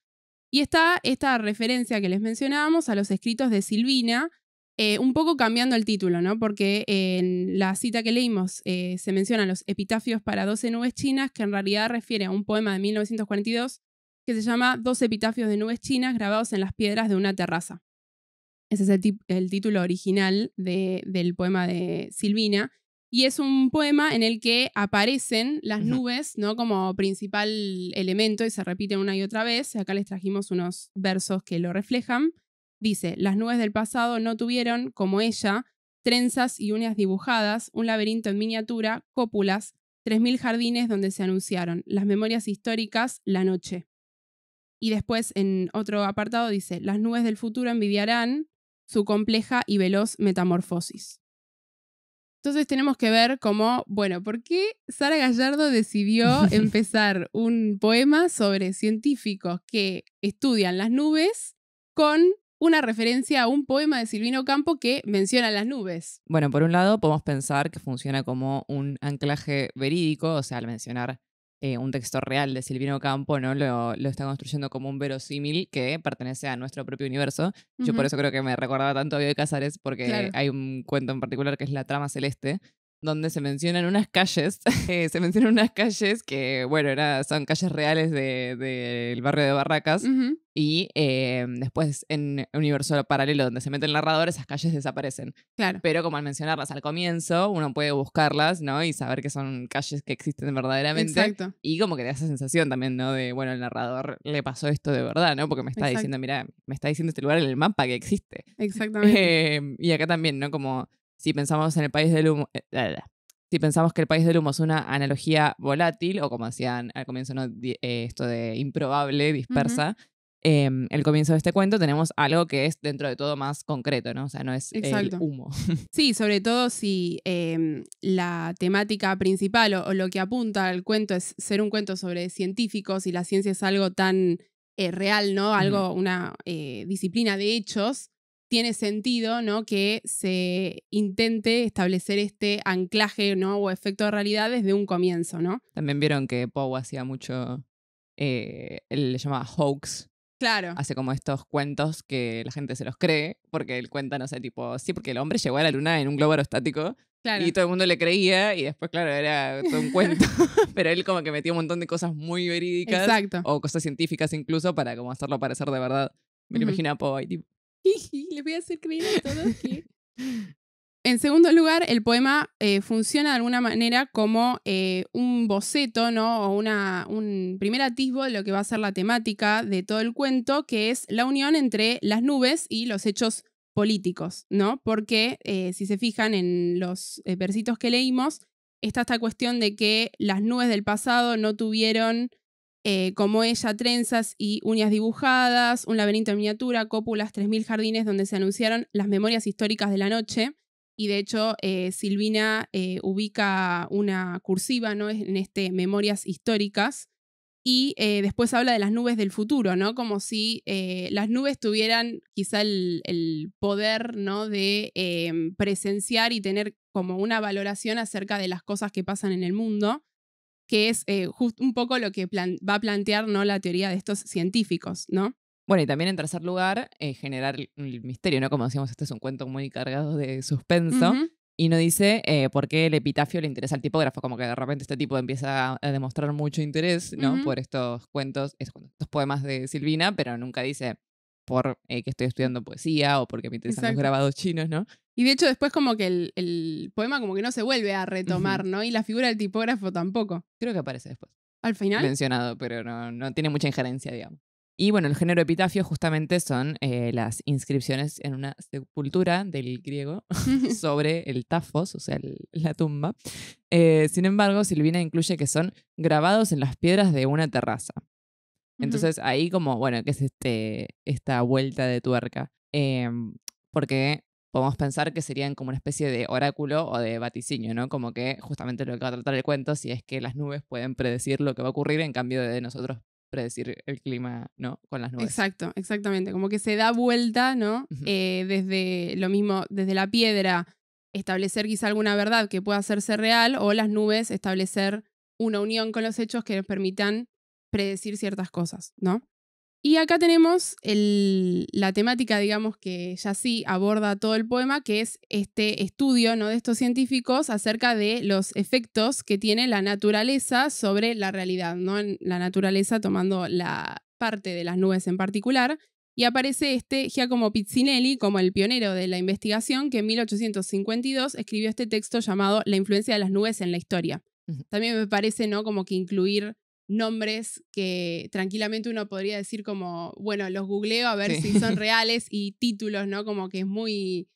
Y está esta referencia que les mencionábamos a los escritos de Silvina, eh, un poco cambiando el título, Porque eh, en la cita que leímos eh, se mencionan los epitafios para 12 nubes chinas, que en realidad refiere a un poema de 1942 que se llama Dos epitafios de nubes chinas grabados en las piedras de una terraza. Ese es el, título original del poema de Silvina y es un poema en el que aparecen las nubes ¿no? como principal elemento y se repiten una y otra vez. Acá les trajimos unos versos que lo reflejan. Dice, las nubes del pasado no tuvieron, como ella, trenzas y uñas dibujadas, un laberinto en miniatura, cópulas, 3.000 jardines donde se anunciaron, las memorias históricas, la noche. Y después en otro apartado dice, las nubes del futuro envidiarán su compleja y veloz metamorfosis. Entonces tenemos que ver cómo, bueno, ¿por qué Sara Gallardo decidió empezar un poema sobre científicos que estudian las nubes con una referencia a un poema de Silvino Campo que menciona las nubes? Bueno, por un lado podemos pensar que funciona como un anclaje verídico, o sea, al mencionar eh, un texto real de Silvino Campo, ¿no? Lo, lo, está construyendo como un verosímil que pertenece a nuestro propio universo. Yo por eso creo que me recordaba tanto a de Casares, porque hay un cuento en particular que es La Trama Celeste, donde se mencionan unas calles, eh, se mencionan unas calles que, bueno, son calles reales del barrio de Barracas. Y eh, después en universo paralelo donde se mete el narrador, esas calles desaparecen. Claro. Pero como al mencionarlas al comienzo, uno puede buscarlas, ¿no? Y saber que son calles que existen verdaderamente. Exacto. Y como que te da esa sensación también, ¿no? De, bueno, el narrador le pasó esto de verdad, ¿no? Porque me está diciendo, mira, me está diciendo este lugar en el mapa que existe. Exactamente. Em, y acá también, ¿no? Como si pensamos en el país del humo. Eh, si pensamos que el país del humo es una analogía volátil, o como decían al comienzo, eh, esto de improbable, dispersa, em, el comienzo de este cuento, tenemos algo que es dentro de todo más concreto, ¿no? O sea, no es el humo. Sí, sobre todo si em, la temática principal o, lo que apunta al cuento es ser un cuento sobre científicos y la ciencia es algo tan eh, real, ¿no? Algo, una disciplina de hechos tiene sentido ¿no? que se intente establecer este anclaje ¿no? o efecto de realidad desde un comienzo. ¿no? También vieron que Poe hacía mucho, eh, él le llamaba hoax. Claro. Hace como estos cuentos que la gente se los cree, porque él cuenta, no sé, tipo, sí, porque el hombre llegó a la luna en un globo aerostático Y todo el mundo le creía y después, claro, era todo un cuento. Pero él como que metía un montón de cosas muy verídicas. O cosas científicas incluso para como hacerlo parecer de verdad. Me lo imagino a Poe tipo, le voy a hacer creer a todos En segundo lugar, el poema eh, funciona de alguna manera como eh, un boceto, ¿no? O una, un primer atisbo de lo que va a ser la temática de todo el cuento, que es la unión entre las nubes y los hechos políticos, ¿no? Porque eh, si se fijan en los versitos que leímos, está esta cuestión de que las nubes del pasado no tuvieron eh, como ella, trenzas y uñas dibujadas, un laberinto en miniatura, cópulas, 3.000 jardines, donde se anunciaron las memorias históricas de la noche. Y de hecho, eh, Silvina eh, ubica una cursiva ¿no? en este Memorias Históricas. Y después habla de las nubes del futuro, ¿no? Como si las nubes tuvieran quizá el, el poder, ¿no? De presenciar y tener como una valoración acerca de las cosas que pasan en el mundo que es eh, un poco lo que va a plantear ¿no? la teoría de estos científicos, ¿no? Bueno, y también en tercer lugar, eh, generar el misterio, ¿no? Como decíamos, este es un cuento muy cargado de suspenso. Y no dice eh, por qué el epitafio le interesa al tipógrafo, como que de repente este tipo empieza a demostrar mucho interés, ¿no? Por estos cuentos, estos poemas de Silvina, pero nunca dice por eh, que estoy estudiando poesía o porque me interesan los grabados chinos, ¿no? Y de hecho después como que el, poema como que no se vuelve a retomar, ¿no? Y la figura del tipógrafo tampoco. Creo que aparece después. ¿Al final? Mencionado, pero no, tiene mucha injerencia, digamos. Y bueno, el género epitafio justamente son eh, las inscripciones en una sepultura del griego sobre el tafos, o sea, la tumba. Eh, sin embargo, Silvina incluye que son grabados en las piedras de una terraza. Entonces ahí como, bueno, que es este, esta vuelta de tuerca. Em, porque podemos pensar que serían como una especie de oráculo o de vaticinio, ¿no? Como que justamente lo que va a tratar el cuento, si es que las nubes pueden predecir lo que va a ocurrir en cambio de nosotros predecir el clima, ¿no? Con las nubes. Exacto, exactamente. Como que se da vuelta, ¿no? Eh, desde lo mismo, desde la piedra, establecer quizá alguna verdad que pueda hacerse real o las nubes establecer una unión con los hechos que nos permitan predecir ciertas cosas, ¿no? Y acá tenemos la temática, digamos, que ya sí aborda todo el poema, que es este estudio ¿no? de estos científicos acerca de los efectos que tiene la naturaleza sobre la realidad, ¿no? La naturaleza tomando la parte de las nubes en particular. Y aparece este Giacomo Pizzinelli como el pionero de la investigación que en 1852 escribió este texto llamado La influencia de las nubes en la historia. También me parece, ¿no? Como que incluir nombres que tranquilamente uno podría decir como, bueno, los googleo a ver si son reales y títulos, ¿no? Como que es muy,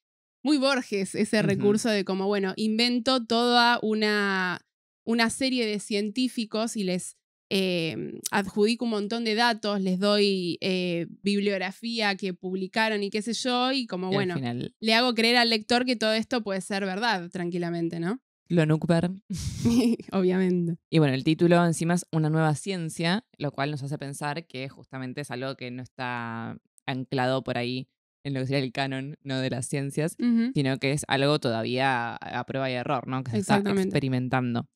muy Borges ese recurso de como, bueno, invento toda una, una serie de científicos y les em, adjudico un montón de datos, les doy eh, bibliografía que publicaron y qué sé yo, y como, bueno, le hago creer al lector que todo esto puede ser verdad tranquilamente, ¿no? Lo Obviamente. Y bueno, el título encima es Una nueva ciencia, lo cual nos hace pensar que justamente es algo que no está anclado por ahí en lo que sería el canon, no de las ciencias, sino que es algo todavía a prueba y error, ¿no? Que se está experimentando.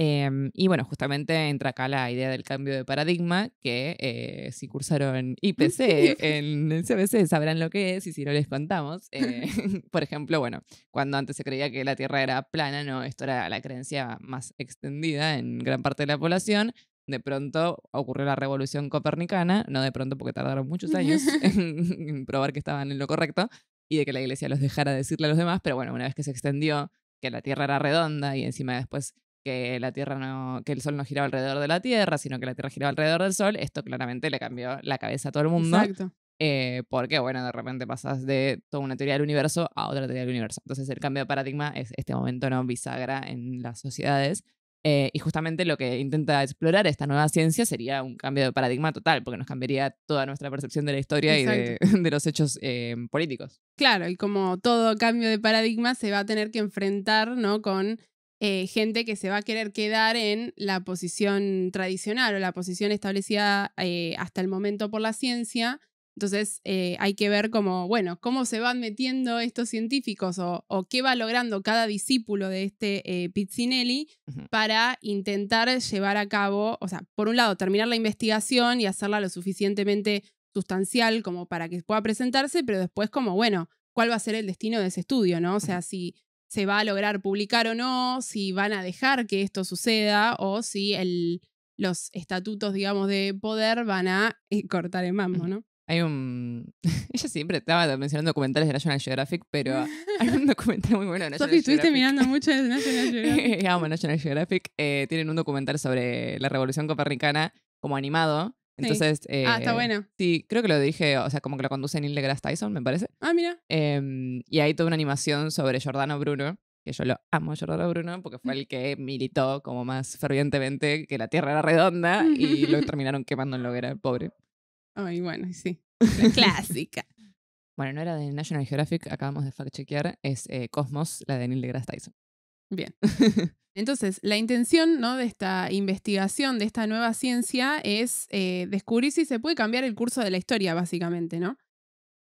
Em, y bueno, justamente entra acá la idea del cambio de paradigma, que eh, si cursaron IPC en el CBC sabrán lo que es y si no les contamos. Eh, por ejemplo, bueno, cuando antes se creía que la Tierra era plana, no, esto era la creencia más extendida en gran parte de la población. De pronto ocurrió la revolución copernicana, no de pronto porque tardaron muchos años en, en probar que estaban en lo correcto y de que la iglesia los dejara decirle a los demás, pero bueno, una vez que se extendió que la Tierra era redonda y encima después que la Tierra no, que el Sol no giraba alrededor de la Tierra, sino que la Tierra giraba alrededor del Sol, esto claramente le cambió la cabeza a todo el mundo. Exacto. Eh, porque, bueno, de repente pasas de toda una teoría del universo a otra teoría del universo. Entonces, el cambio de paradigma es este momento ¿no? bisagra en las sociedades. Eh, y justamente lo que intenta explorar esta nueva ciencia sería un cambio de paradigma total, porque nos cambiaría toda nuestra percepción de la historia y de, los hechos eh, políticos. Claro, y como todo cambio de paradigma se va a tener que enfrentar ¿no? con eh, gente que se va a querer quedar en la posición tradicional o la posición establecida eh, hasta el momento por la ciencia. Entonces eh, hay que ver cómo, bueno, cómo se van metiendo estos científicos o, qué va logrando cada discípulo de este Pizzinelli para intentar llevar a cabo, o sea, por un lado, terminar la investigación y hacerla lo suficientemente sustancial como para que pueda presentarse, pero después como, bueno, cuál va a ser el destino de ese estudio, ¿no? O sea, si se va a lograr publicar o no, si van a dejar que esto suceda o si el, los estatutos, digamos, de poder van a eh, cortar el mambo, ¿no? Hay un. Ella siempre estaba mencionando documentales de National Geographic, pero hay un documental muy bueno de National Sophie, estuviste mirando mucho de National Geographic. Amo National Geographic. Eh, tienen un documental sobre la revolución copernicana como animado. Entonces, ah, está eh, bueno. Sí, creo que lo dije, o sea, como que lo conduce Neil deGrasse Tyson, me parece. Ah, mira. Em, y hay toda una animación sobre Giordano Bruno, que yo lo amo a Giordano Bruno, porque fue el que militó como más fervientemente que la Tierra era redonda y lo terminaron quemando en la hoguera, el pobre. Ay, bueno, sí. clásica. bueno, no era de National Geographic, acabamos de fact-chequear, es eh, Cosmos, la de Neil deGrasse Tyson. Bien. Entonces, la intención ¿no? de esta investigación, de esta nueva ciencia, es eh, descubrir si se puede cambiar el curso de la historia, básicamente, ¿no?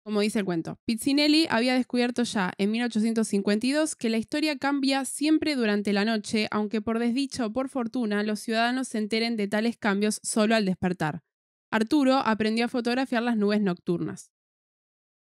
Como dice el cuento, Pizzinelli había descubierto ya en 1852 que la historia cambia siempre durante la noche, aunque por desdicho o por fortuna los ciudadanos se enteren de tales cambios solo al despertar. Arturo aprendió a fotografiar las nubes nocturnas.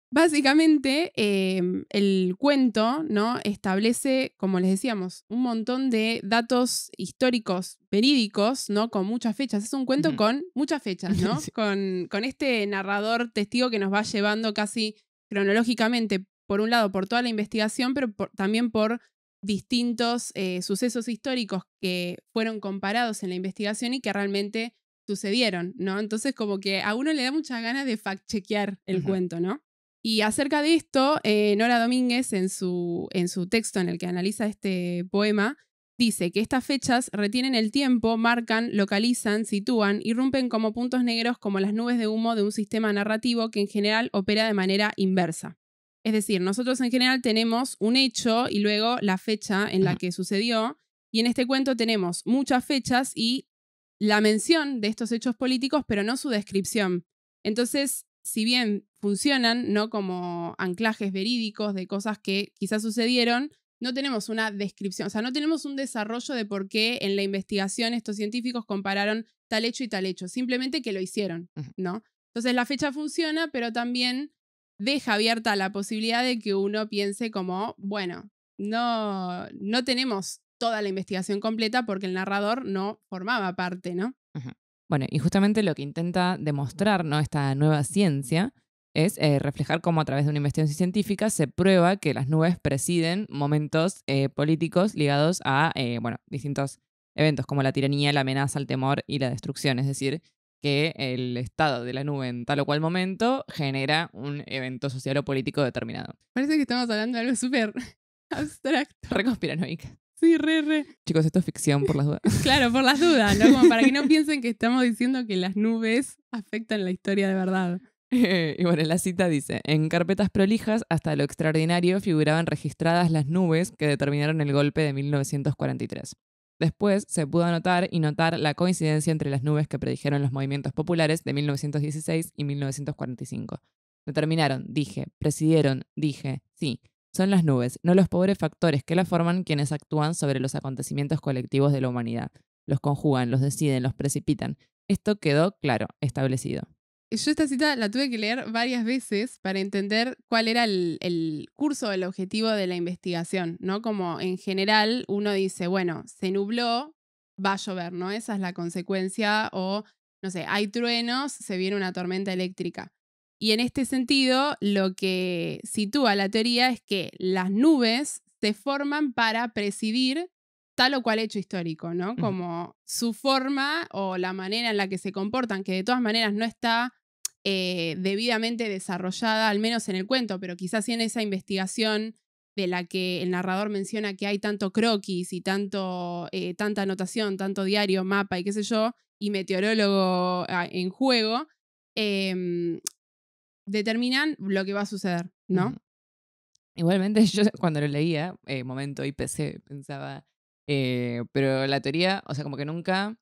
Básicamente, em, el cuento ¿no? establece, como les decíamos, un montón de datos históricos verídicos, ¿no? Con muchas fechas. Es un cuento con muchas fechas, ¿no? Con, este narrador testigo que nos va llevando casi cronológicamente, por un lado, por toda la investigación, pero también por distintos eh, sucesos históricos que fueron comparados en la investigación y que realmente sucedieron, ¿no? Entonces, como que a uno le da muchas ganas de fact-chequear el cuento, ¿no? Y acerca de esto, eh, Nora Domínguez, en su, en su texto en el que analiza este poema, dice que estas fechas retienen el tiempo, marcan, localizan, sitúan, irrumpen como puntos negros como las nubes de humo de un sistema narrativo que en general opera de manera inversa. Es decir, nosotros en general tenemos un hecho y luego la fecha en la que sucedió, y en este cuento tenemos muchas fechas y la mención de estos hechos políticos, pero no su descripción. Entonces, si bien funcionan ¿no? como anclajes verídicos de cosas que quizás sucedieron, no tenemos una descripción, o sea, no tenemos un desarrollo de por qué en la investigación estos científicos compararon tal hecho y tal hecho, simplemente que lo hicieron, ¿no? Entonces la fecha funciona, pero también deja abierta la posibilidad de que uno piense como, bueno, no, no tenemos toda la investigación completa porque el narrador no formaba parte, ¿no? Bueno, y justamente lo que intenta demostrar esta nueva ciencia es eh, reflejar cómo a través de una investigación científica se prueba que las nubes presiden momentos eh, políticos ligados a eh, bueno, distintos eventos como la tiranía, la amenaza, el temor y la destrucción. Es decir, que el estado de la nube en tal o cual momento genera un evento social o político determinado. Parece que estamos hablando de algo súper abstracto. Reconspiranoica. Sí, re, re. Chicos, esto es ficción por las dudas. claro, por las dudas, ¿no? Como para que no piensen que estamos diciendo que las nubes afectan la historia de verdad. y bueno, la cita dice, en carpetas prolijas hasta lo extraordinario figuraban registradas las nubes que determinaron el golpe de 1943. Después se pudo anotar y notar la coincidencia entre las nubes que predijeron los movimientos populares de 1916 y 1945. Determinaron, dije, presidieron, dije, sí, son las nubes, no los pobres factores que la forman quienes actúan sobre los acontecimientos colectivos de la humanidad. Los conjugan, los deciden, los precipitan. Esto quedó claro, establecido. Yo esta cita la tuve que leer varias veces para entender cuál era el, el curso, el objetivo de la investigación, ¿no? Como en general uno dice, bueno, se nubló, va a llover, ¿no? Esa es la consecuencia o, no sé, hay truenos, se viene una tormenta eléctrica. Y en este sentido, lo que sitúa la teoría es que las nubes se forman para presidir tal o cual hecho histórico, ¿no? Como su forma o la manera en la que se comportan, que de todas maneras no está eh, debidamente desarrollada, al menos en el cuento, pero quizás sí en esa investigación de la que el narrador menciona que hay tanto croquis y tanto, eh, tanta anotación, tanto diario, mapa y qué sé yo, y meteorólogo ah, en juego, em, determinan lo que va a suceder, ¿no? Igualmente, yo cuando lo leía, eh, momento IPC, pensaba, eh, pero la teoría, o sea, como que nunca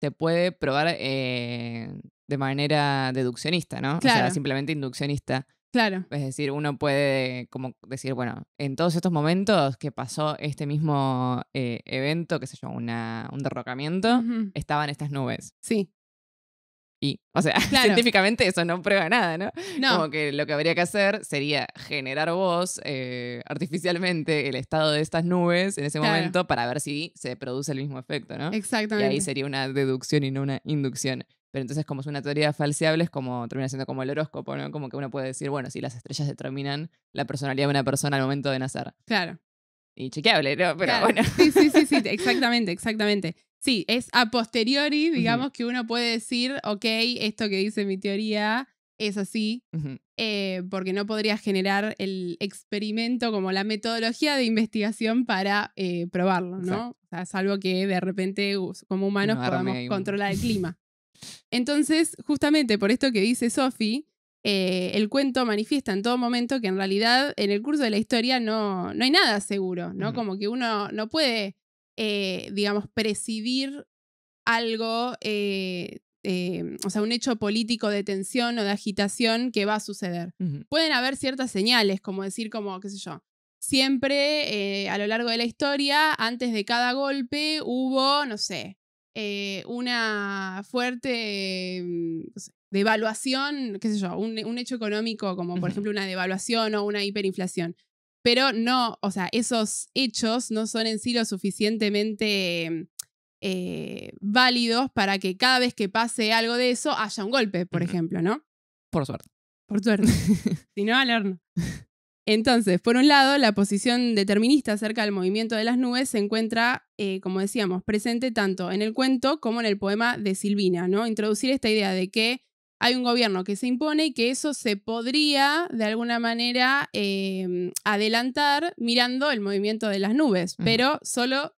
se puede probar eh, de manera deduccionista, ¿no? O sea, simplemente induccionista. Claro. Es decir, uno puede como decir, bueno, en todos estos momentos que pasó este mismo eh, evento, qué sé yo, una, un derrocamiento, estaban estas nubes. Sí. Y, o sea, científicamente eso no prueba nada, ¿no? ¿no? Como que lo que habría que hacer sería generar vos eh, artificialmente el estado de estas nubes en ese momento para ver si se produce el mismo efecto, ¿no? Exactamente. Y ahí sería una deducción y no una inducción. Pero entonces, como es una teoría falseable, es como termina siendo como el horóscopo, ¿no? Como que uno puede decir, bueno, si las estrellas determinan la personalidad de una persona al momento de nacer. Claro. Y chequeable, ¿no? Pero bueno. Sí, sí, sí, sí, exactamente, exactamente. Sí, es a posteriori, digamos, que uno puede decir, ok, esto que dice mi teoría es así, eh, porque no podría generar el experimento como la metodología de investigación para eh, probarlo, ¿no? O sea, salvo que de repente como humanos podamos controlar el clima. Entonces, justamente por esto que dice Sophie, eh, el cuento manifiesta en todo momento que en realidad en el curso de la historia no, hay nada seguro, ¿no? Como que uno no puede eh, digamos, presidir algo, eh, eh, o sea, un hecho político de tensión o de agitación que va a suceder. Pueden haber ciertas señales, como decir, como, qué sé yo, siempre a lo largo de la historia, antes de cada golpe, hubo, no sé, una fuerte mm, devaluación, qué sé yo, un, hecho económico como por ejemplo una devaluación o una hiperinflación pero no, o sea, esos hechos no son en sí lo suficientemente em, eh, válidos para que cada vez que pase algo de eso haya un golpe, por ejemplo, ¿no? Por suerte. Por suerte. si no, al Entonces, por un lado, la posición determinista acerca del movimiento de las nubes se encuentra, eh, como decíamos, presente tanto en el cuento como en el poema de Silvina, ¿no? Introducir esta idea de que hay un gobierno que se impone y que eso se podría de alguna manera em, adelantar mirando el movimiento de las nubes, pero solo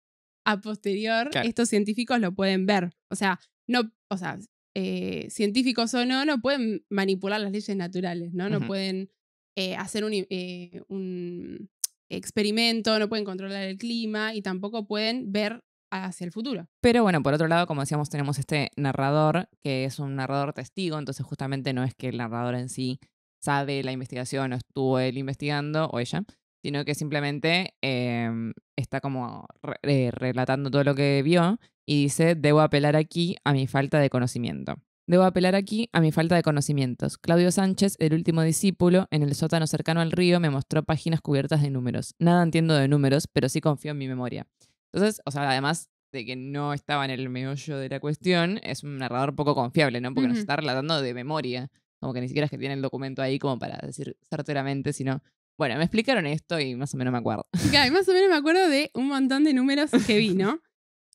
a posterior estos científicos lo pueden ver. O sea, no, o sea, eh, científicos o no, no pueden manipular las leyes naturales, ¿no? pueden eh, hacer eh, un experimento, no pueden controlar el clima y tampoco pueden ver hacia el futuro. Pero bueno, por otro lado, como decíamos, tenemos este narrador que es un narrador testigo, entonces justamente no es que el narrador en sí sabe la investigación o estuvo él investigando o ella, sino que simplemente em, está como eh, relatando todo lo que vio y dice, debo apelar aquí a mi falta de conocimiento. Debo apelar aquí a mi falta de conocimientos. Claudio Sánchez, el último discípulo, en el sótano cercano al río me mostró páginas cubiertas de números. Nada entiendo de números, pero sí confío en mi memoria. Entonces, o sea, además de que no estaba en el meollo de la cuestión, es un narrador poco confiable, ¿no? Porque nos está relatando de memoria, como que ni siquiera es que tiene el documento ahí como para decir certeramente, sino, bueno, me explicaron esto y más o menos me acuerdo. más o menos me acuerdo de un montón de números que vi, ¿no?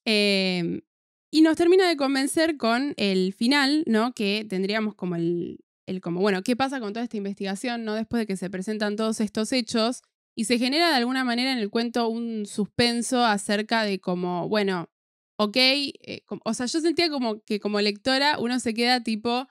Em, y nos termina de convencer con el final, ¿no? Que tendríamos como el, como, bueno, ¿qué pasa con toda esta investigación, ¿no? Después de que se presentan todos estos hechos y se genera de alguna manera en el cuento un suspenso acerca de como, bueno, ok, eh, o sea, yo sentía como que como lectora uno se queda tipo,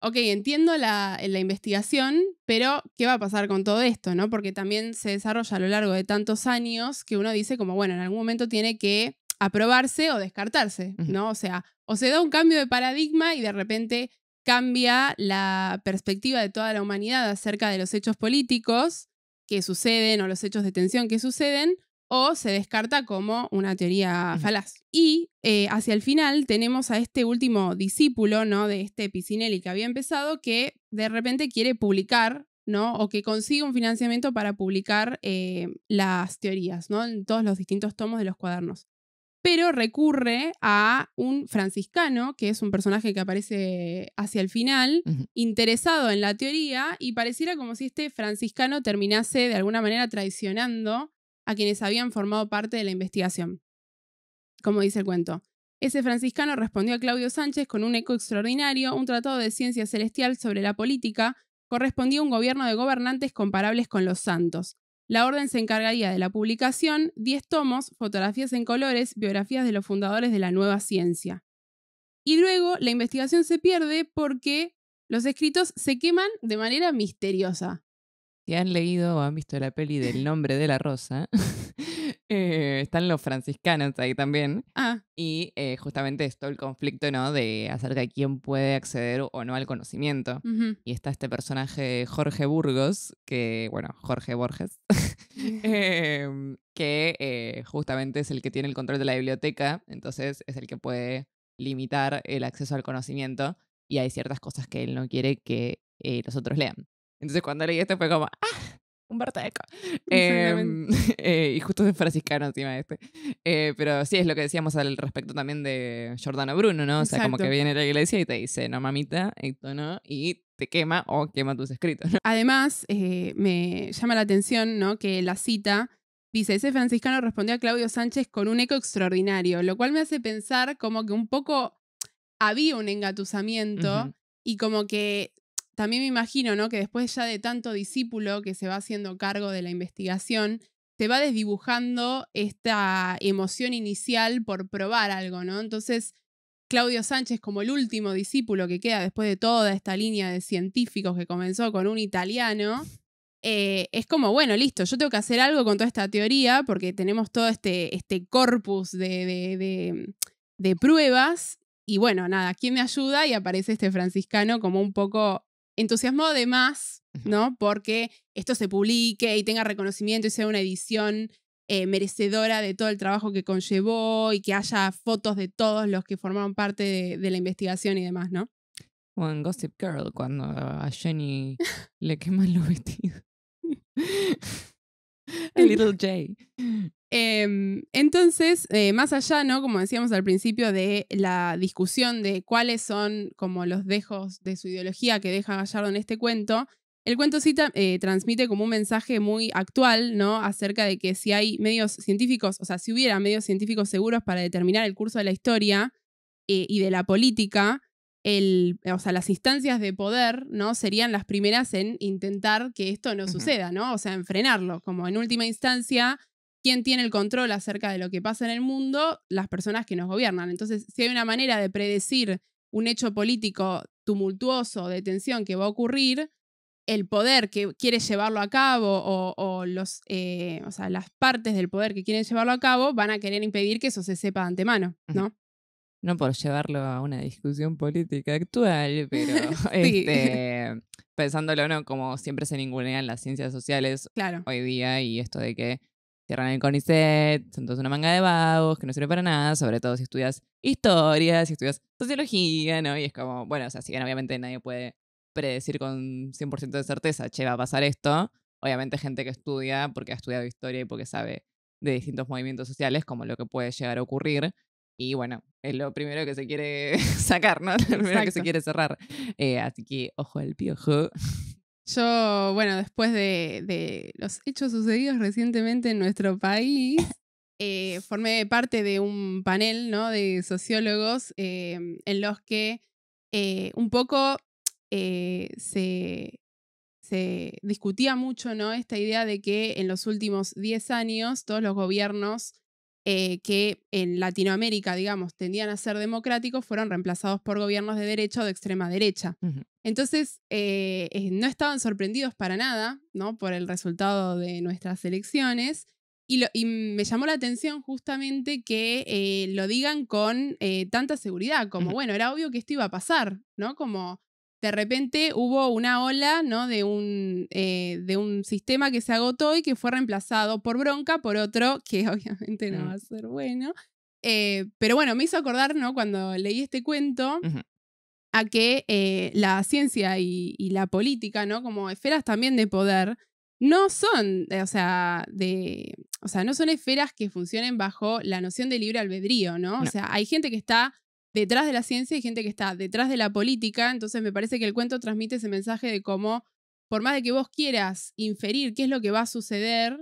ok, entiendo la, la, investigación, pero ¿qué va a pasar con todo esto? ¿no? Porque también se desarrolla a lo largo de tantos años que uno dice como, bueno, en algún momento tiene que aprobarse o descartarse, ¿no? O sea, o se da un cambio de paradigma y de repente cambia la perspectiva de toda la humanidad acerca de los hechos políticos, que suceden o los hechos de tensión que suceden, o se descarta como una teoría mm. falaz. Y eh, hacia el final tenemos a este último discípulo, ¿no? De este Picinelli que había empezado, que de repente quiere publicar, ¿no? O que consigue un financiamiento para publicar eh, las teorías, ¿no? En todos los distintos tomos de los cuadernos pero recurre a un franciscano, que es un personaje que aparece hacia el final, interesado en la teoría, y pareciera como si este franciscano terminase de alguna manera traicionando a quienes habían formado parte de la investigación. Como dice el cuento. Ese franciscano respondió a Claudio Sánchez con un eco extraordinario, un tratado de ciencia celestial sobre la política, correspondía a un gobierno de gobernantes comparables con los santos. La orden se encargaría de la publicación, 10 tomos, fotografías en colores, biografías de los fundadores de la nueva ciencia. Y luego la investigación se pierde porque los escritos se queman de manera misteriosa han leído o han visto la peli del nombre de la rosa, eh, están los franciscanos ahí también. Ah. Y eh, justamente es todo el conflicto, ¿no? De acerca de quién puede acceder o no al conocimiento. Y está este personaje Jorge Burgos, que, bueno, Jorge Borges, em, que eh, justamente es el que tiene el control de la biblioteca, entonces es el que puede limitar el acceso al conocimiento y hay ciertas cosas que él no quiere que los otros lean. Entonces cuando leí esto fue como, ¡ah! ¡Un barteco! Em, eh, y justo de franciscano encima este. Eh, pero sí, es lo que decíamos al respecto también de Giordano Bruno, ¿no? O sea, como que viene a la iglesia y te dice, no, mamita, esto no, y te quema o quema tus escritos. ¿no? Además, eh, me llama la atención, ¿no? Que la cita dice, ese franciscano respondió a Claudio Sánchez con un eco extraordinario, lo cual me hace pensar como que un poco había un engatusamiento. Y como que también me imagino, ¿no? Que después ya de tanto discípulo que se va haciendo cargo de la investigación, se va desdibujando esta emoción inicial por probar algo, ¿no? Entonces, Claudio Sánchez, como el último discípulo que queda después de toda esta línea de científicos que comenzó con un italiano, eh, es como, bueno, listo, yo tengo que hacer algo con toda esta teoría porque tenemos todo este, este corpus de, de pruebas y bueno, nada, ¿quién me ayuda? Y aparece este franciscano como un poco Entusiasmó de ¿no? Porque esto se publique y tenga reconocimiento y sea una edición eh, merecedora de todo el trabajo que conllevó y que haya fotos de todos los que formaron parte de, la investigación y demás, ¿no? O en Gossip Girl, cuando a Jenny le queman los vestidos. a Little Jay. Em, entonces, eh, más allá, ¿no? Como decíamos al principio de la discusión de cuáles son como los dejos de su ideología que deja Gallardo en este cuento, el cuento sí eh, transmite como un mensaje muy actual, ¿no? Acerca de que si hay medios científicos, o sea, si hubiera medios científicos seguros para determinar el curso de la historia eh, y de la política, el, o sea, las instancias de poder, ¿no? Serían las primeras en intentar que esto no suceda, ¿no? O sea, en frenarlo, como en última instancia quién tiene el control acerca de lo que pasa en el mundo, las personas que nos gobiernan. Entonces, si hay una manera de predecir un hecho político tumultuoso, de tensión que va a ocurrir, el poder que quiere llevarlo a cabo o, eh, sea, las partes del poder que quieren llevarlo a cabo van a querer impedir que eso se sepa de antemano, ¿no? No por llevarlo a una discusión política actual, pero este, pensándolo no, como siempre se ningunean las ciencias sociales hoy día y esto de que cierran el CONICET, son todos una manga de babos que no sirve para nada, sobre todo si estudias historia, si estudias sociología, ¿no? Y es como, bueno, o sea, si obviamente nadie puede predecir con 100% de certeza, che, va a pasar esto, obviamente gente que estudia porque ha estudiado historia y porque sabe de distintos movimientos sociales, como lo que puede llegar a ocurrir. Y bueno, es lo primero que se quiere sacar, ¿no? Lo primero que se quiere cerrar. Eh, así que ojo al piojo. Yo, bueno, después de, de los hechos sucedidos recientemente en nuestro país, eh, formé parte de un panel ¿no? de sociólogos eh, en los que eh, un poco se, se discutía mucho ¿no? esta idea de que en los últimos 10 años todos los gobiernos eh, que en Latinoamérica, digamos, tendían a ser democráticos, fueron reemplazados por gobiernos de derecha o de extrema derecha. Entonces, eh, eh, no estaban sorprendidos para nada ¿no? por el resultado de nuestras elecciones. Y, me llamó la atención justamente que lo digan con tanta seguridad, como, bueno, era obvio que esto iba a pasar, ¿no? Como de repente hubo una ola ¿no? de, un, eh, de un sistema que se agotó y que fue reemplazado por bronca, por otro que obviamente no mm. va a ser bueno. Eh, pero bueno, me hizo acordar ¿no? cuando leí este cuento a que eh, la ciencia y, la política, ¿no? como esferas también de poder, no son, o sea, de, o sea, no son esferas que funcionen bajo la noción de libre albedrío, no. O sea, hay gente que está detrás de la ciencia hay gente que está detrás de la política, entonces me parece que el cuento transmite ese mensaje de cómo, por más de que vos quieras inferir qué es lo que va a suceder,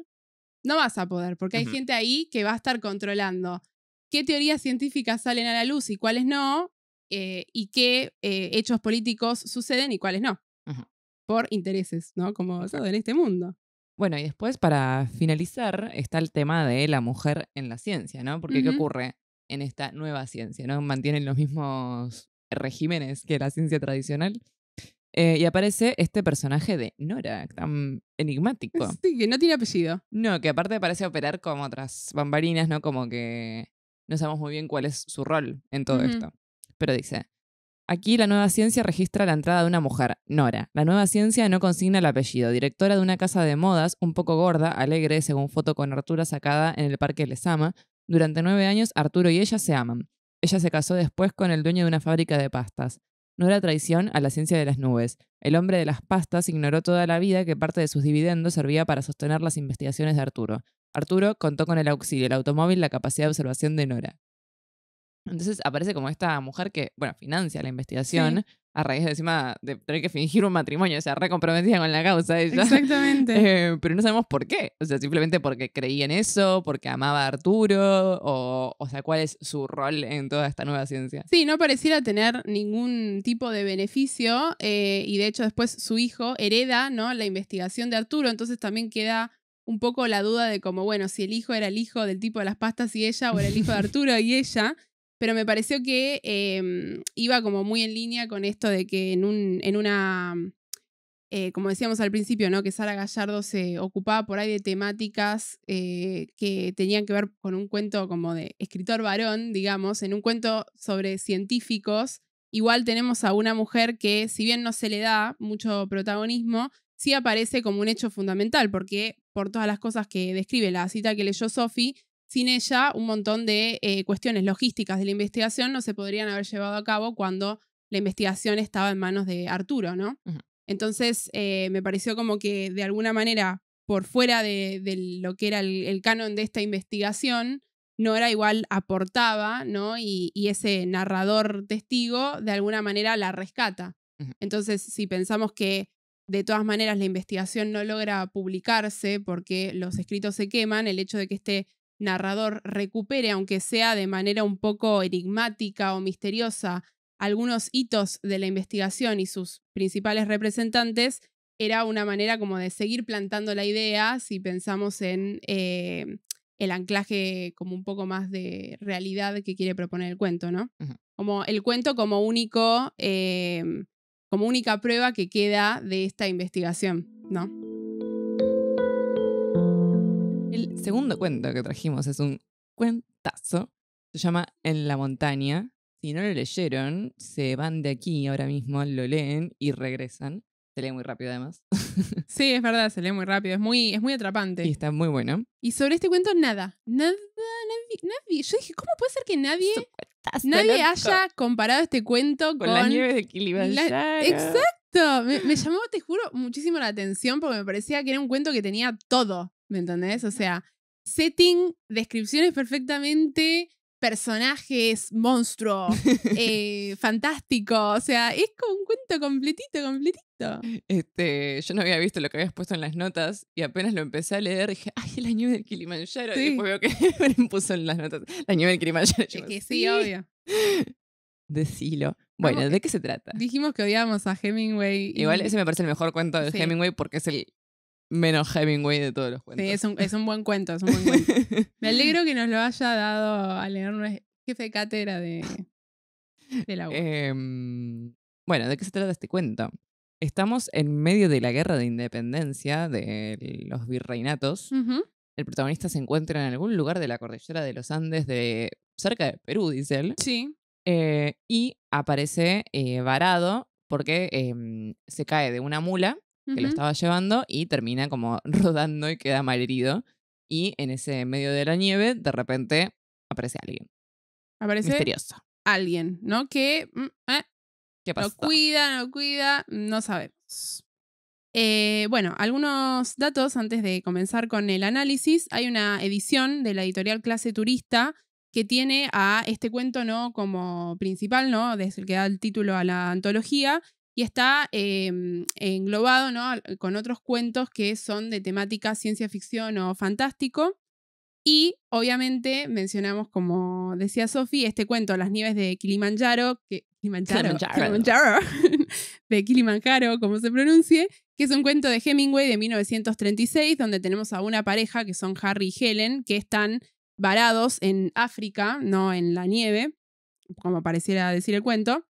no vas a poder, porque hay gente ahí que va a estar controlando qué teorías científicas salen a la luz y cuáles no, eh, y qué eh, hechos políticos suceden y cuáles no, por intereses, ¿no? Como todo en este mundo. Bueno, y después para finalizar está el tema de la mujer en la ciencia, ¿no? Porque ¿qué ocurre? en esta nueva ciencia, ¿no? Mantienen los mismos regímenes que la ciencia tradicional. Eh, y aparece este personaje de Nora, tan enigmático. Sí, que no tiene apellido. No, que aparte parece operar como otras bambarinas, ¿no? Como que no sabemos muy bien cuál es su rol en todo esto. Pero dice, aquí la nueva ciencia registra la entrada de una mujer, Nora. La nueva ciencia no consigna el apellido, directora de una casa de modas, un poco gorda, alegre, según foto con Artura sacada en el Parque Lesama, durante nueve años, Arturo y ella se aman. Ella se casó después con el dueño de una fábrica de pastas. No era traición a la ciencia de las nubes. El hombre de las pastas ignoró toda la vida que parte de sus dividendos servía para sostener las investigaciones de Arturo. Arturo contó con el auxilio, el automóvil, la capacidad de observación de Nora. Entonces aparece como esta mujer que, bueno, financia la investigación a raíz de encima de tener que fingir un matrimonio, o sea, recomprometida con la causa ella. Exactamente. Eh, pero no sabemos por qué, o sea, simplemente porque creía en eso, porque amaba a Arturo, o, o sea, cuál es su rol en toda esta nueva ciencia. Sí, no pareciera tener ningún tipo de beneficio, eh, y de hecho después su hijo hereda, ¿no? La investigación de Arturo, entonces también queda un poco la duda de como, bueno, si el hijo era el hijo del tipo de las pastas y ella, o era el hijo de Arturo y ella pero me pareció que em, iba como muy en línea con esto de que en, un, en una, mm, eh, como decíamos al principio, ¿no? que Sara Gallardo se ocupaba por ahí de temáticas eh, que tenían que ver con un cuento como de escritor varón, digamos, en un cuento sobre científicos. Igual tenemos a una mujer que, si bien no se le da mucho protagonismo, sí aparece como un hecho fundamental, porque por todas las cosas que describe la cita que leyó Sophie, sin ella, un montón de eh, cuestiones logísticas de la investigación no se podrían haber llevado a cabo cuando la investigación estaba en manos de Arturo, ¿no? Entonces, eh, me pareció como que de alguna manera, por fuera de, lo que era el, canon de esta investigación, no era igual aportaba, ¿no? Y, ese narrador testigo de alguna manera la rescata. Entonces, si pensamos que de todas maneras la investigación no logra publicarse porque los escritos se queman, el hecho de que esté narrador recupere, aunque sea de manera un poco enigmática o misteriosa, algunos hitos de la investigación y sus principales representantes, era una manera como de seguir plantando la idea si pensamos en eh, el anclaje como un poco más de realidad que quiere proponer el cuento, ¿no? Como el cuento como único, eh, como única prueba que queda de esta investigación, ¿no? El segundo cuento que trajimos es un cuentazo. Se llama En la montaña. Si no lo leyeron, se van de aquí ahora mismo, lo leen y regresan. Se lee muy rápido además. sí, es verdad, se lee muy rápido. Es muy, es muy atrapante. Y está muy bueno. Y sobre este cuento, nada. Nada, nadie. nadie. Yo dije, ¿cómo puede ser que nadie, nadie haya comparado este cuento con, la nieve de Kilimanjaro? Exacto. Me, me, llamó, te juro, muchísimo la atención porque me parecía que era un cuento que tenía todo. ¿Me entendés? O sea, setting, descripciones perfectamente, personajes, monstruos, eh, fantástico. O sea, es como un cuento completito, completito. Este, yo no había visto lo que habías puesto en las notas y apenas lo empecé a leer dije, ay, la nieve del Kilimanjaro. Y después veo que me puso en las notas la nieve del Kilimanjaro. sí, obvio. Decilo. Bueno, ¿de qué se trata? Dijimos que odiábamos a Hemingway. Igual ese me parece el mejor cuento de Hemingway porque es el menos Hemingway de todos los cuentos. Sí, es un, buen cuento, es un buen cuento. Me alegro que nos lo haya dado a leer jefe de cátedra de, la eh, bueno, ¿de qué se trata este cuento? Estamos en medio de la guerra de independencia de los virreinatos. El protagonista se encuentra en algún lugar de la cordillera de los Andes, de cerca de Perú, dice él. Sí. Eh, y aparece eh, varado porque em, se cae de una mula que lo estaba llevando y termina como rodando y queda malherido. Y en ese medio de la nieve, de repente aparece alguien. Aparece misterioso. Alguien, ¿no? Que mm, ah, ¿Qué pasa? no cuida, no cuida, no sabemos. Eh, bueno, algunos datos antes de comenzar con el análisis. Hay una edición de la editorial Clase Turista que tiene a este cuento no como principal, ¿no? Desde el que da el título a la antología, y está em, englobado ¿no? con otros cuentos que son de temática ciencia ficción o fantástico. Y obviamente mencionamos, como decía Sofi, este cuento, Las nieves de Kilimanjaro, que, Kilimanjaro, Kilimanjaro. de Kilimanjaro, como se pronuncie, que es un cuento de Hemingway de 1936, donde tenemos a una pareja que son Harry y Helen, que están varados en África, no en la nieve, como pareciera decir el cuento,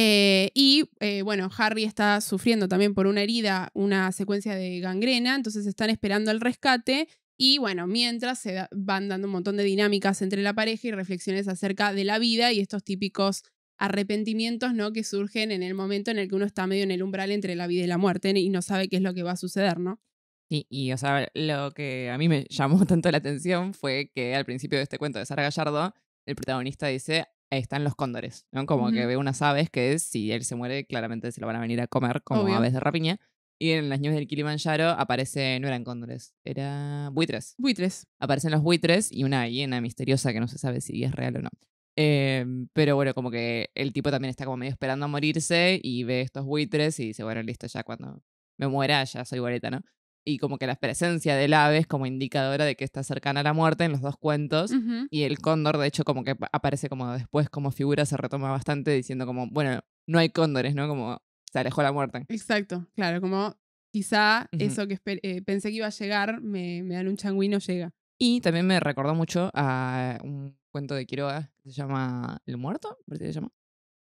eh, y eh, bueno, Harry está sufriendo también por una herida, una secuencia de gangrena, entonces están esperando el rescate. Y bueno, mientras se van dando un montón de dinámicas entre la pareja y reflexiones acerca de la vida y estos típicos arrepentimientos ¿no? que surgen en el momento en el que uno está medio en el umbral entre la vida y la muerte y no sabe qué es lo que va a suceder, ¿no? Sí, y o sea, lo que a mí me llamó tanto la atención fue que al principio de este cuento de Sara Gallardo, el protagonista dice, están los cóndores, ¿no? Como que ve unas aves que si él se muere, claramente se lo van a venir a comer como aves de rapiña. Y en las nubes del Kilimanjaro aparece, no eran cóndores, eran buitres. Buitres. Aparecen los buitres y una hiena misteriosa que no se sabe si es real o no. Em, pero bueno, como que el tipo también está como medio esperando a morirse y ve estos buitres y dice, bueno, listo, ya cuando me muera ya soy guareta ¿no? y como que la presencia del ave es como indicadora de que está cercana a la muerte en los dos cuentos y el cóndor de hecho como que aparece como después como figura se retoma bastante diciendo como bueno no hay cóndores no como se alejó la muerte exacto claro como quizá eso que eh, pensé que iba a llegar me, me dan un changuino llega y también me recordó mucho a un cuento de Quiroga que se llama El Muerto, ¿por se llama?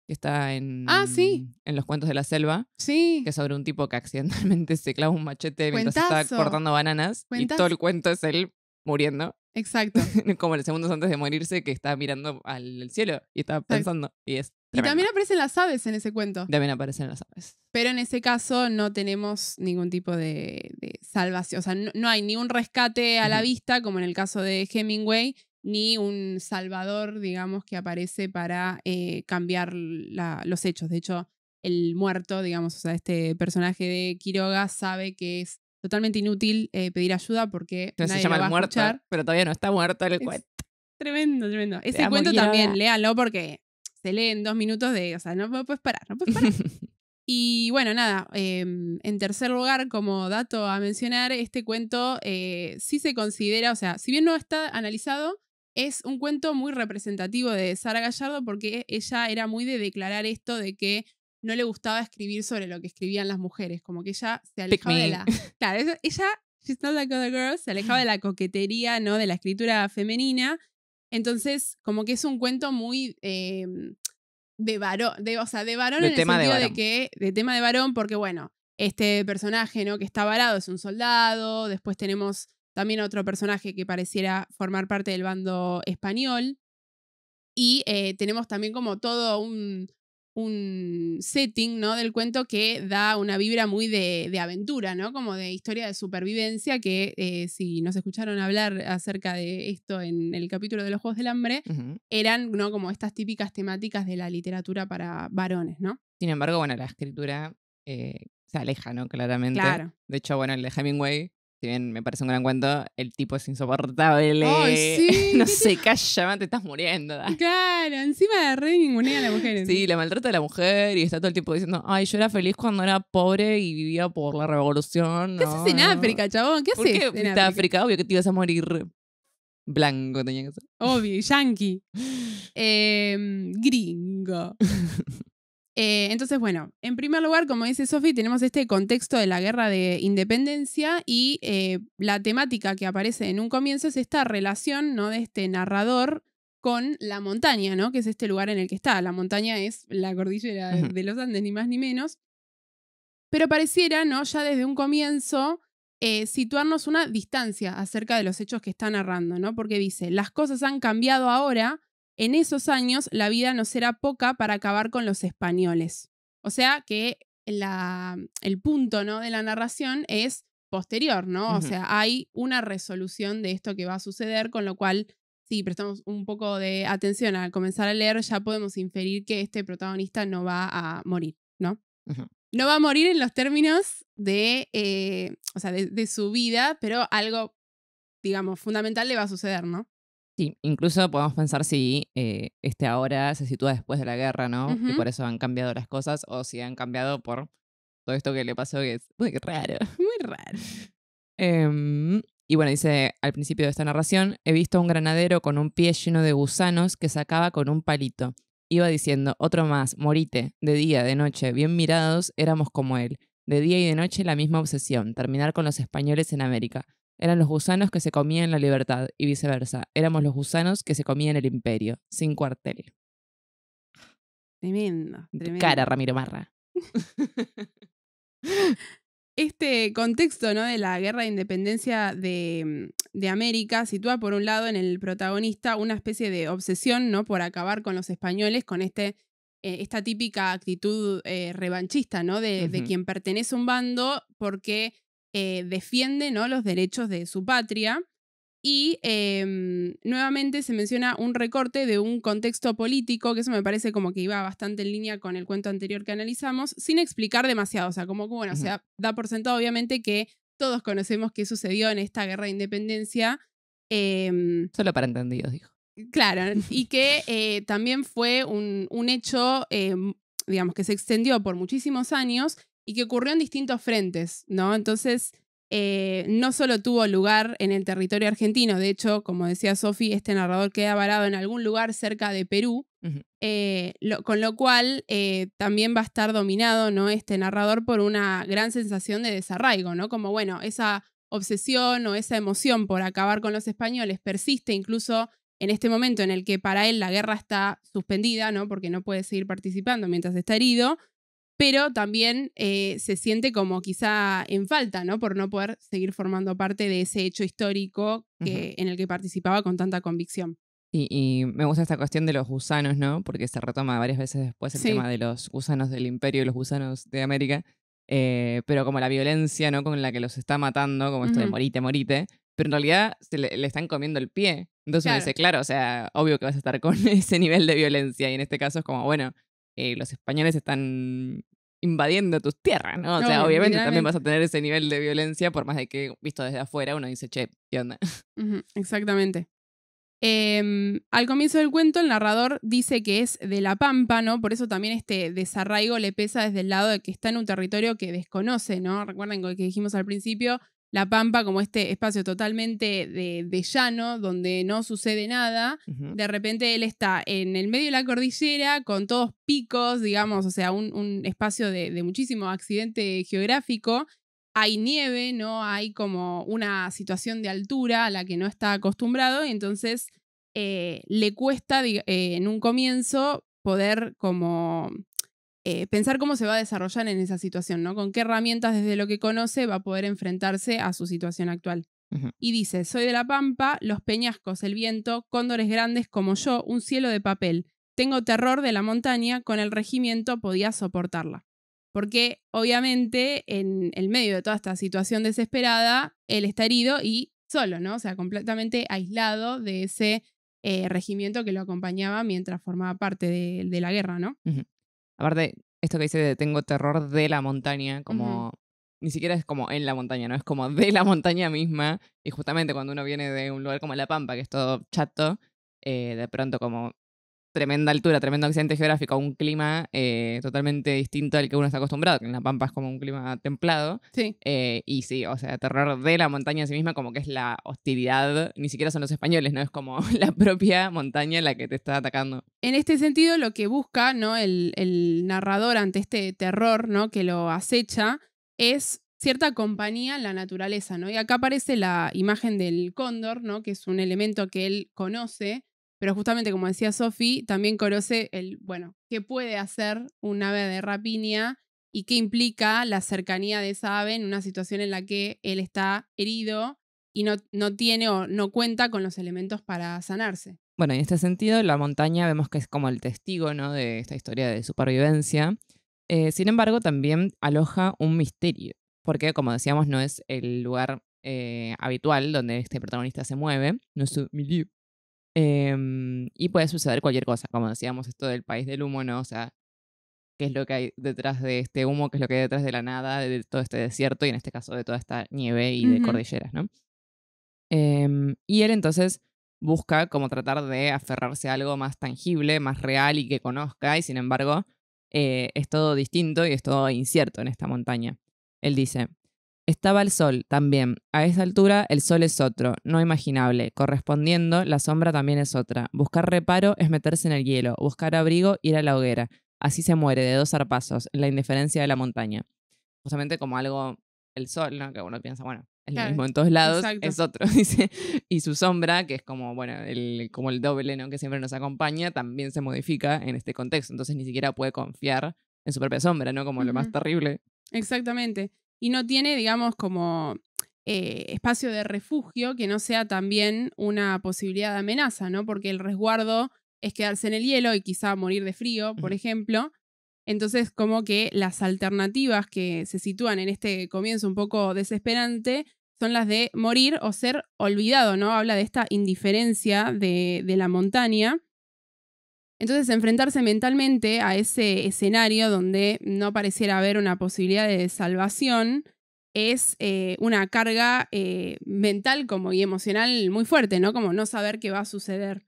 que está en, ah, en Los Cuentos de la Selva. Sí. Que es sobre un tipo que accidentalmente se clava un machete mientras está cortando bananas. Y todo el cuento es él muriendo. Exacto. Como en segundos antes de morirse, que está mirando al cielo y está pensando. Y es. Y también aparecen las aves en ese cuento. También aparecen las aves. Pero en ese caso no tenemos ningún tipo de, salvación. O sea, no, hay ni un rescate a la vista, como en el caso de Hemingway, ni un salvador, digamos, que aparece para eh, cambiar los hechos. De hecho, el muerto, digamos, o sea, este personaje de Quiroga sabe que es totalmente inútil eh, pedir ayuda porque Entonces se llama el muerto, pero todavía no está muerto el cuento. Tremendo, tremendo. Ese cuento también, léalo porque se lee en dos minutos de, o sea, no, puedes parar, no puedes parar. Y bueno, nada, em, en tercer lugar, como dato a mencionar, este cuento eh, sí se considera, o sea, si bien no está analizado, es un cuento muy representativo de Sara Gallardo porque ella era muy de declarar esto de que no le gustaba escribir sobre lo que escribían las mujeres, como que ella se alejaba de la... Claro, ella, she's not like other girls, se alejaba de la coquetería, ¿no? De la escritura femenina. Entonces, como que es un cuento muy... Em, de varón, de, o sea, de varón en el de tema de varón, porque bueno, este personaje, ¿no? Que está varado es un soldado, después tenemos también otro personaje que pareciera formar parte del bando español. Y eh, tenemos también como todo un, setting ¿no? del cuento que da una vibra muy de, aventura, ¿no? como de historia de supervivencia, que eh, si nos escucharon hablar acerca de esto en el capítulo de los Juegos del Hambre, eran ¿no? como estas típicas temáticas de la literatura para varones. ¿no? Sin embargo, bueno, la escritura eh, se aleja, ¿no? claramente. De hecho, bueno, el de Hemingway si bien me parece un gran cuento, el tipo es insoportable. ¡Ay, sí! no sé, calla, te estás muriendo. Claro, encima de re ningunea a la mujer. Sí, la maltrata a la mujer y está todo el tiempo diciendo, ay, yo era feliz cuando era pobre y vivía por la revolución. ¿Qué haces en África, chabón? ¿Qué haces? ¿Por qué en África? Obvio que te ibas a morir. Blanco tenía que ser. Obvio, yankee. Em, gringo. Eh, entonces, bueno, en primer lugar, como dice Sofi, tenemos este contexto de la guerra de independencia y eh, la temática que aparece en un comienzo es esta relación ¿no? de este narrador con la montaña, ¿no? que es este lugar en el que está. La montaña es la cordillera de los Andes, ni más ni menos. Pero pareciera, ¿no? ya desde un comienzo, eh, situarnos una distancia acerca de los hechos que está narrando, ¿no? porque dice, las cosas han cambiado ahora en esos años la vida no será poca para acabar con los españoles. O sea que el punto ¿no? de la narración es posterior, ¿no? O sea, hay una resolución de esto que va a suceder, con lo cual, si prestamos un poco de atención al comenzar a leer, ya podemos inferir que este protagonista no va a morir, ¿no? No va a morir en los términos de, eh, o sea, de su vida, pero algo, digamos, fundamental le va a suceder, ¿no? Sí, incluso podemos pensar si eh, este ahora se sitúa después de la guerra, ¿no? Y por eso han cambiado las cosas o si han cambiado por todo esto que le pasó, que es muy raro, muy raro. Em, y bueno, dice al principio de esta narración, he visto a un granadero con un pie lleno de gusanos que sacaba con un palito. Iba diciendo, otro más, morite, de día, de noche, bien mirados, éramos como él. De día y de noche la misma obsesión, terminar con los españoles en América. Eran los gusanos que se comían la libertad y viceversa. Éramos los gusanos que se comían el imperio, sin cuartel. Tremendo, Cara, Ramiro Marra. este contexto ¿no? de la guerra de independencia mm, de, América sitúa, por un lado, en el protagonista una especie de obsesión ¿no? por acabar con los españoles, con este, eh, esta típica actitud eh, revanchista ¿no? De, de, quien pertenece a un bando porque eh, defiende ¿no? los derechos de su patria. Y em, nuevamente se menciona un recorte de un contexto político, que eso me parece como que iba bastante en línea con el cuento anterior que analizamos, sin explicar demasiado. O sea, como que bueno, o sea, da por sentado obviamente que todos conocemos qué sucedió en esta guerra de independencia. Em, Solo para entendidos, dijo. Claro, y que eh, también fue un, un hecho, em, digamos, que se extendió por muchísimos años y que ocurrió en distintos frentes, ¿no? Entonces, eh, no solo tuvo lugar en el territorio argentino, de hecho, como decía Sofi, este narrador queda varado en algún lugar cerca de Perú, eh, con lo cual eh, también va a estar dominado ¿no? este narrador por una gran sensación de desarraigo, ¿no? Como, bueno, esa obsesión o esa emoción por acabar con los españoles persiste incluso en este momento en el que para él la guerra está suspendida, ¿no? Porque no puede seguir participando mientras está herido pero también eh, se siente como quizá en falta, ¿no? Por no poder seguir formando parte de ese hecho histórico que, en el que participaba con tanta convicción. Y, me gusta esta cuestión de los gusanos, ¿no? Porque se retoma varias veces después el tema de los gusanos del imperio y los gusanos de América, eh, pero como la violencia, ¿no? Con la que los está matando, como esto de morite, morite, pero en realidad se le, están comiendo el pie. Entonces uno dice, claro, o sea, obvio que vas a estar con ese nivel de violencia y en este caso es como, bueno, eh, los españoles están invadiendo tus tierras, ¿no? O sea, obviamente también vas a tener ese nivel de violencia, por más de que, visto desde afuera, uno dice, che, ¿qué onda? exactamente. Em, al comienzo del cuento, el narrador dice que es de la Pampa, ¿no? Por eso también este desarraigo le pesa desde el lado de que está en un territorio que desconoce, ¿no? Recuerden lo que dijimos al principio, la Pampa como este espacio totalmente de, llano, donde no sucede nada. De repente él está en el medio de la cordillera, con todos picos, digamos, o sea, un, espacio de, muchísimo accidente geográfico. Hay nieve, ¿no? Hay como una situación de altura a la que no está acostumbrado y entonces eh, le cuesta eh, en un comienzo poder como eh, pensar cómo se va a desarrollar en esa situación, ¿no? Con qué herramientas desde lo que conoce va a poder enfrentarse a su situación actual. Y dice, soy de la pampa, los peñascos, el viento, cóndores grandes como yo, un cielo de papel. Tengo terror de la montaña, con el regimiento podía soportarla. Porque obviamente en el medio de toda esta situación desesperada, él está herido y solo, ¿no? O sea, completamente aislado de ese eh, regimiento que lo acompañaba mientras formaba parte de, la guerra, ¿no? Aparte, esto que dice de tengo terror de la montaña, como ni siquiera es como en la montaña, ¿no? Es como de la montaña misma. Y justamente cuando uno viene de un lugar como La Pampa, que es todo chato, eh, de pronto como tremenda altura, tremendo accidente geográfico, un clima eh, totalmente distinto al que uno está acostumbrado, que en La Pampa es como un clima templado. Sí. Eh, y sí, o sea, terror de la montaña en sí misma, como que es la hostilidad, ni siquiera son los españoles, ¿no? Es como la propia montaña la que te está atacando. En este sentido, lo que busca, ¿no? El, el narrador ante este terror, ¿no? Que lo acecha, es cierta compañía en la naturaleza, ¿no? Y acá aparece la imagen del cóndor, ¿no? Que es un elemento que él conoce pero justamente, como decía Sofi, también conoce el, bueno, qué puede hacer un ave de rapiña y qué implica la cercanía de esa ave en una situación en la que él está herido y no, no tiene o no cuenta con los elementos para sanarse. Bueno, en este sentido, la montaña vemos que es como el testigo ¿no? de esta historia de supervivencia. Eh, sin embargo, también aloja un misterio, porque como decíamos, no es el lugar eh, habitual donde este protagonista se mueve, no es su milieu. Em, y puede suceder cualquier cosa, como decíamos, esto del país del humo, ¿no? O sea, qué es lo que hay detrás de este humo, qué es lo que hay detrás de la nada, de todo este desierto y en este caso de toda esta nieve y de cordilleras, ¿no? Em, y él entonces busca como tratar de aferrarse a algo más tangible, más real y que conozca, y sin embargo eh, es todo distinto y es todo incierto en esta montaña. Él dice, estaba el sol también. A esa altura el sol es otro, no imaginable. Correspondiendo, la sombra también es otra. Buscar reparo es meterse en el hielo, buscar abrigo, ir a la hoguera. Así se muere de dos zarpazos, la indiferencia de la montaña. Justamente como algo, el sol, Que uno piensa, bueno, es lo mismo en todos lados, es otro, Y su sombra, que es como, bueno, el, como el doble, ¿no? Que siempre nos acompaña, también se modifica en este contexto. Entonces ni siquiera puede confiar en su propia sombra, ¿no? Como lo más terrible. Exactamente y no tiene, digamos, como eh, espacio de refugio que no sea también una posibilidad de amenaza, ¿no? Porque el resguardo es quedarse en el hielo y quizá morir de frío, por ejemplo. Entonces, como que las alternativas que se sitúan en este comienzo un poco desesperante son las de morir o ser olvidado, ¿no? Habla de esta indiferencia de la montaña entonces, enfrentarse mentalmente a ese escenario donde no pareciera haber una posibilidad de salvación es eh, una carga eh, mental como y emocional muy fuerte, ¿no? Como no saber qué va a suceder.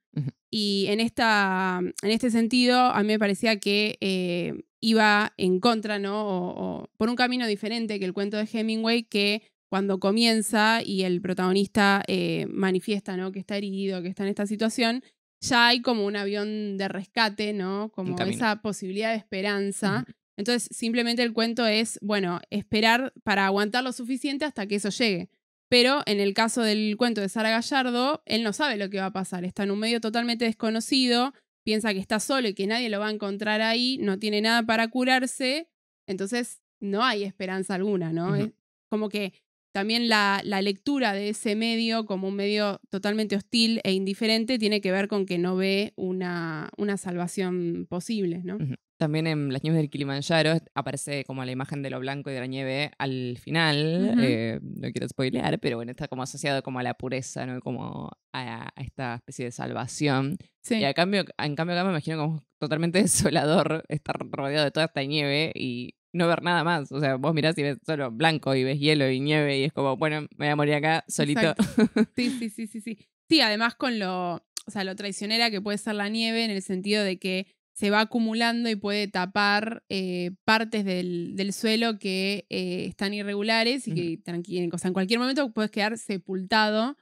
Y en, este sentido, a mí me parecía que eh, iba en contra, ¿no? por un camino diferente que el cuento de Hemingway, que cuando comienza y el protagonista manifiesta ¿no? que está herido, que está en esta situación, ya hay como un avión de rescate, ¿no? Como esa posibilidad de esperanza. Entonces, simplemente el cuento es, bueno, esperar para aguantar lo suficiente hasta que eso llegue. Pero en el caso del cuento de Sara Gallardo, él no sabe lo que va a pasar. Está en un medio totalmente desconocido, piensa que está solo y que nadie lo va a encontrar ahí, no tiene nada para curarse. Entonces, no hay esperanza alguna, ¿no? es como que también la, lectura de ese medio como un medio totalmente hostil e indiferente tiene que ver con que no ve una, salvación posible, ¿no? También en las nieves del Kilimanjaro aparece como la imagen de lo blanco y de la nieve al final. Eh, no quiero spoilear, pero bueno, está como asociado como a la pureza, ¿no? Como a, esta especie de salvación. Y a cambio, en cambio acá me imagino como totalmente desolador estar rodeado de toda esta nieve y no ver nada más. O sea, vos mirás y ves solo blanco y ves hielo y nieve y es como, bueno, me voy a morir acá solito. Sí, sí, sí, sí, sí. Sí, además con lo, o sea, lo traicionera que puede ser la nieve en el sentido de que se va acumulando y puede tapar eh, partes del, suelo que eh, están irregulares y que tranquilen, o sea, en cualquier momento puedes quedar sepultado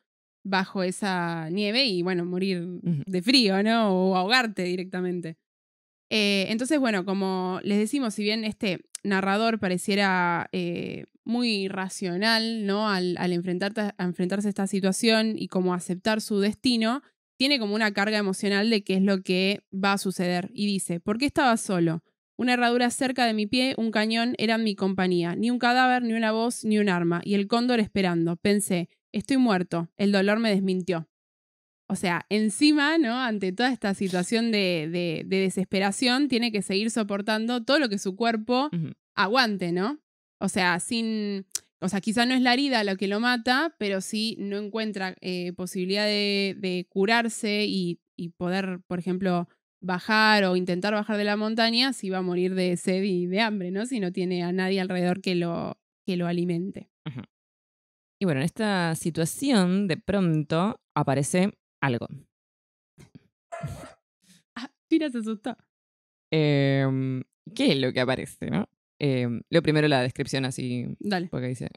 bajo esa nieve y bueno, morir de frío, ¿no? O ahogarte directamente. Eh, entonces, bueno, como les decimos, si bien este narrador pareciera eh, muy racional, ¿no? Al, a enfrentarse a esta situación y como aceptar su destino, tiene como una carga emocional de qué es lo que va a suceder. Y dice, ¿por qué estaba solo? Una herradura cerca de mi pie, un cañón eran mi compañía. Ni un cadáver, ni una voz, ni un arma. Y el cóndor esperando. Pensé, estoy muerto. El dolor me desmintió. O sea, encima, ¿no? Ante toda esta situación de, desesperación, tiene que seguir soportando todo lo que su cuerpo aguante, ¿no? O sea, sin. O sea, quizá no es la herida lo que lo mata, pero sí no encuentra eh, posibilidad de, curarse y, poder, por ejemplo, bajar o intentar bajar de la montaña si va a morir de sed y de hambre, ¿no? Si no tiene a nadie alrededor que lo, que lo alimente. Y bueno, en esta situación, de pronto aparece algo. ah, mira, se asustó. Em, ¿Qué es lo que aparece, no? Em, lo primero la descripción así. Dale. Porque dice.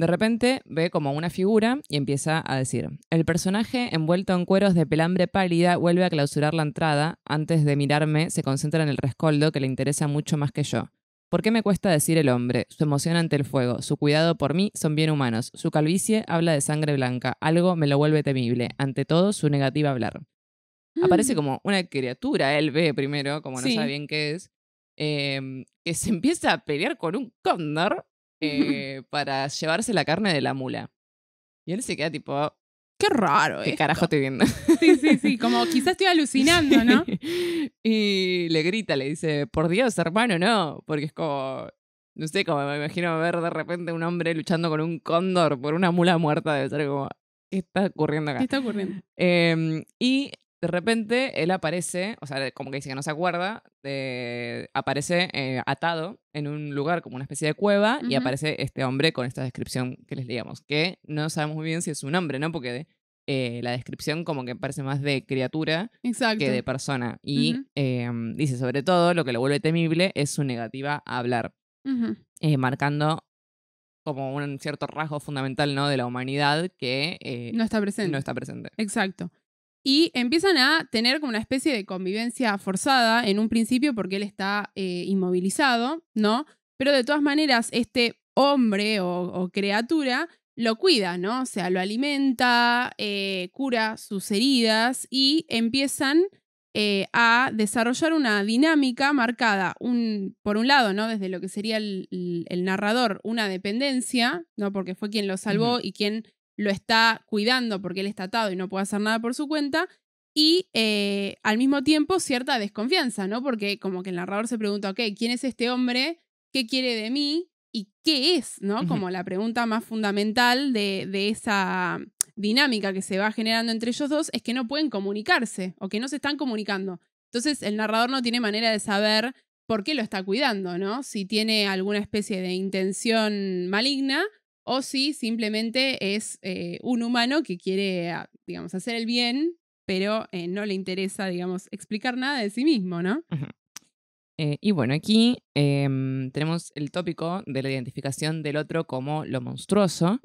De repente ve como una figura y empieza a decir: El personaje envuelto en cueros de pelambre pálida vuelve a clausurar la entrada. Antes de mirarme, se concentra en el rescoldo que le interesa mucho más que yo. ¿Por qué me cuesta decir el hombre? Su emoción ante el fuego, su cuidado por mí son bien humanos, su calvicie habla de sangre blanca, algo me lo vuelve temible, ante todo su negativa hablar. Aparece mm. como una criatura, él ve primero, como no sabe bien qué es, em, que se empieza a pelear con un cóndor eh, para llevarse la carne de la mula. Y él se queda tipo, Qué raro, ¿Qué carajo estoy viendo? Sí, sí, sí, como quizás estoy alucinando, ¿no? Y le grita, le dice, por Dios, hermano, no, porque es como, no sé, como me imagino ver de repente un hombre luchando con un cóndor por una mula muerta, de ser como, está ocurriendo acá? está ocurriendo? Em, y de repente él aparece, o sea, como que dice que no se acuerda, eh, aparece eh, atado en un lugar como una especie de cueva y aparece este hombre con esta descripción que les leíamos, que no sabemos muy bien si es un hombre, ¿no? Porque eh, la descripción como que parece más de criatura que de persona. Y em, dice, sobre todo, lo que lo vuelve temible es su negativa a hablar, marcando como un cierto rasgo fundamental ¿no? de la humanidad que... no No está presente. Exacto y empiezan a tener como una especie de convivencia forzada en un principio porque él está eh, inmovilizado, ¿no? Pero de todas maneras, este hombre o, criatura lo cuida, ¿no? O sea, lo alimenta, eh, cura sus heridas y empiezan eh, a desarrollar una dinámica marcada, un, por un lado, ¿no? Desde lo que sería el, narrador, una dependencia, ¿no? Porque fue quien lo salvó y quien lo está cuidando porque él está atado y no puede hacer nada por su cuenta. Y eh, al mismo tiempo cierta desconfianza, ¿no? Porque como que el narrador se pregunta, ok, ¿quién es este hombre? ¿Qué quiere de mí? ¿Y qué es? ¿No? Como la pregunta más fundamental de, de esa mm, dinámica que se va generando entre ellos dos es que no pueden comunicarse o que no se están comunicando. Entonces el narrador no tiene manera de saber por qué lo está cuidando, ¿no? Si tiene alguna especie de intención maligna o si simplemente es eh, un humano que quiere, ah, digamos, hacer el bien, pero eh, no le interesa, digamos, explicar nada de sí mismo, ¿no? Eh, y bueno, aquí em, tenemos el tópico de la identificación del otro como lo monstruoso,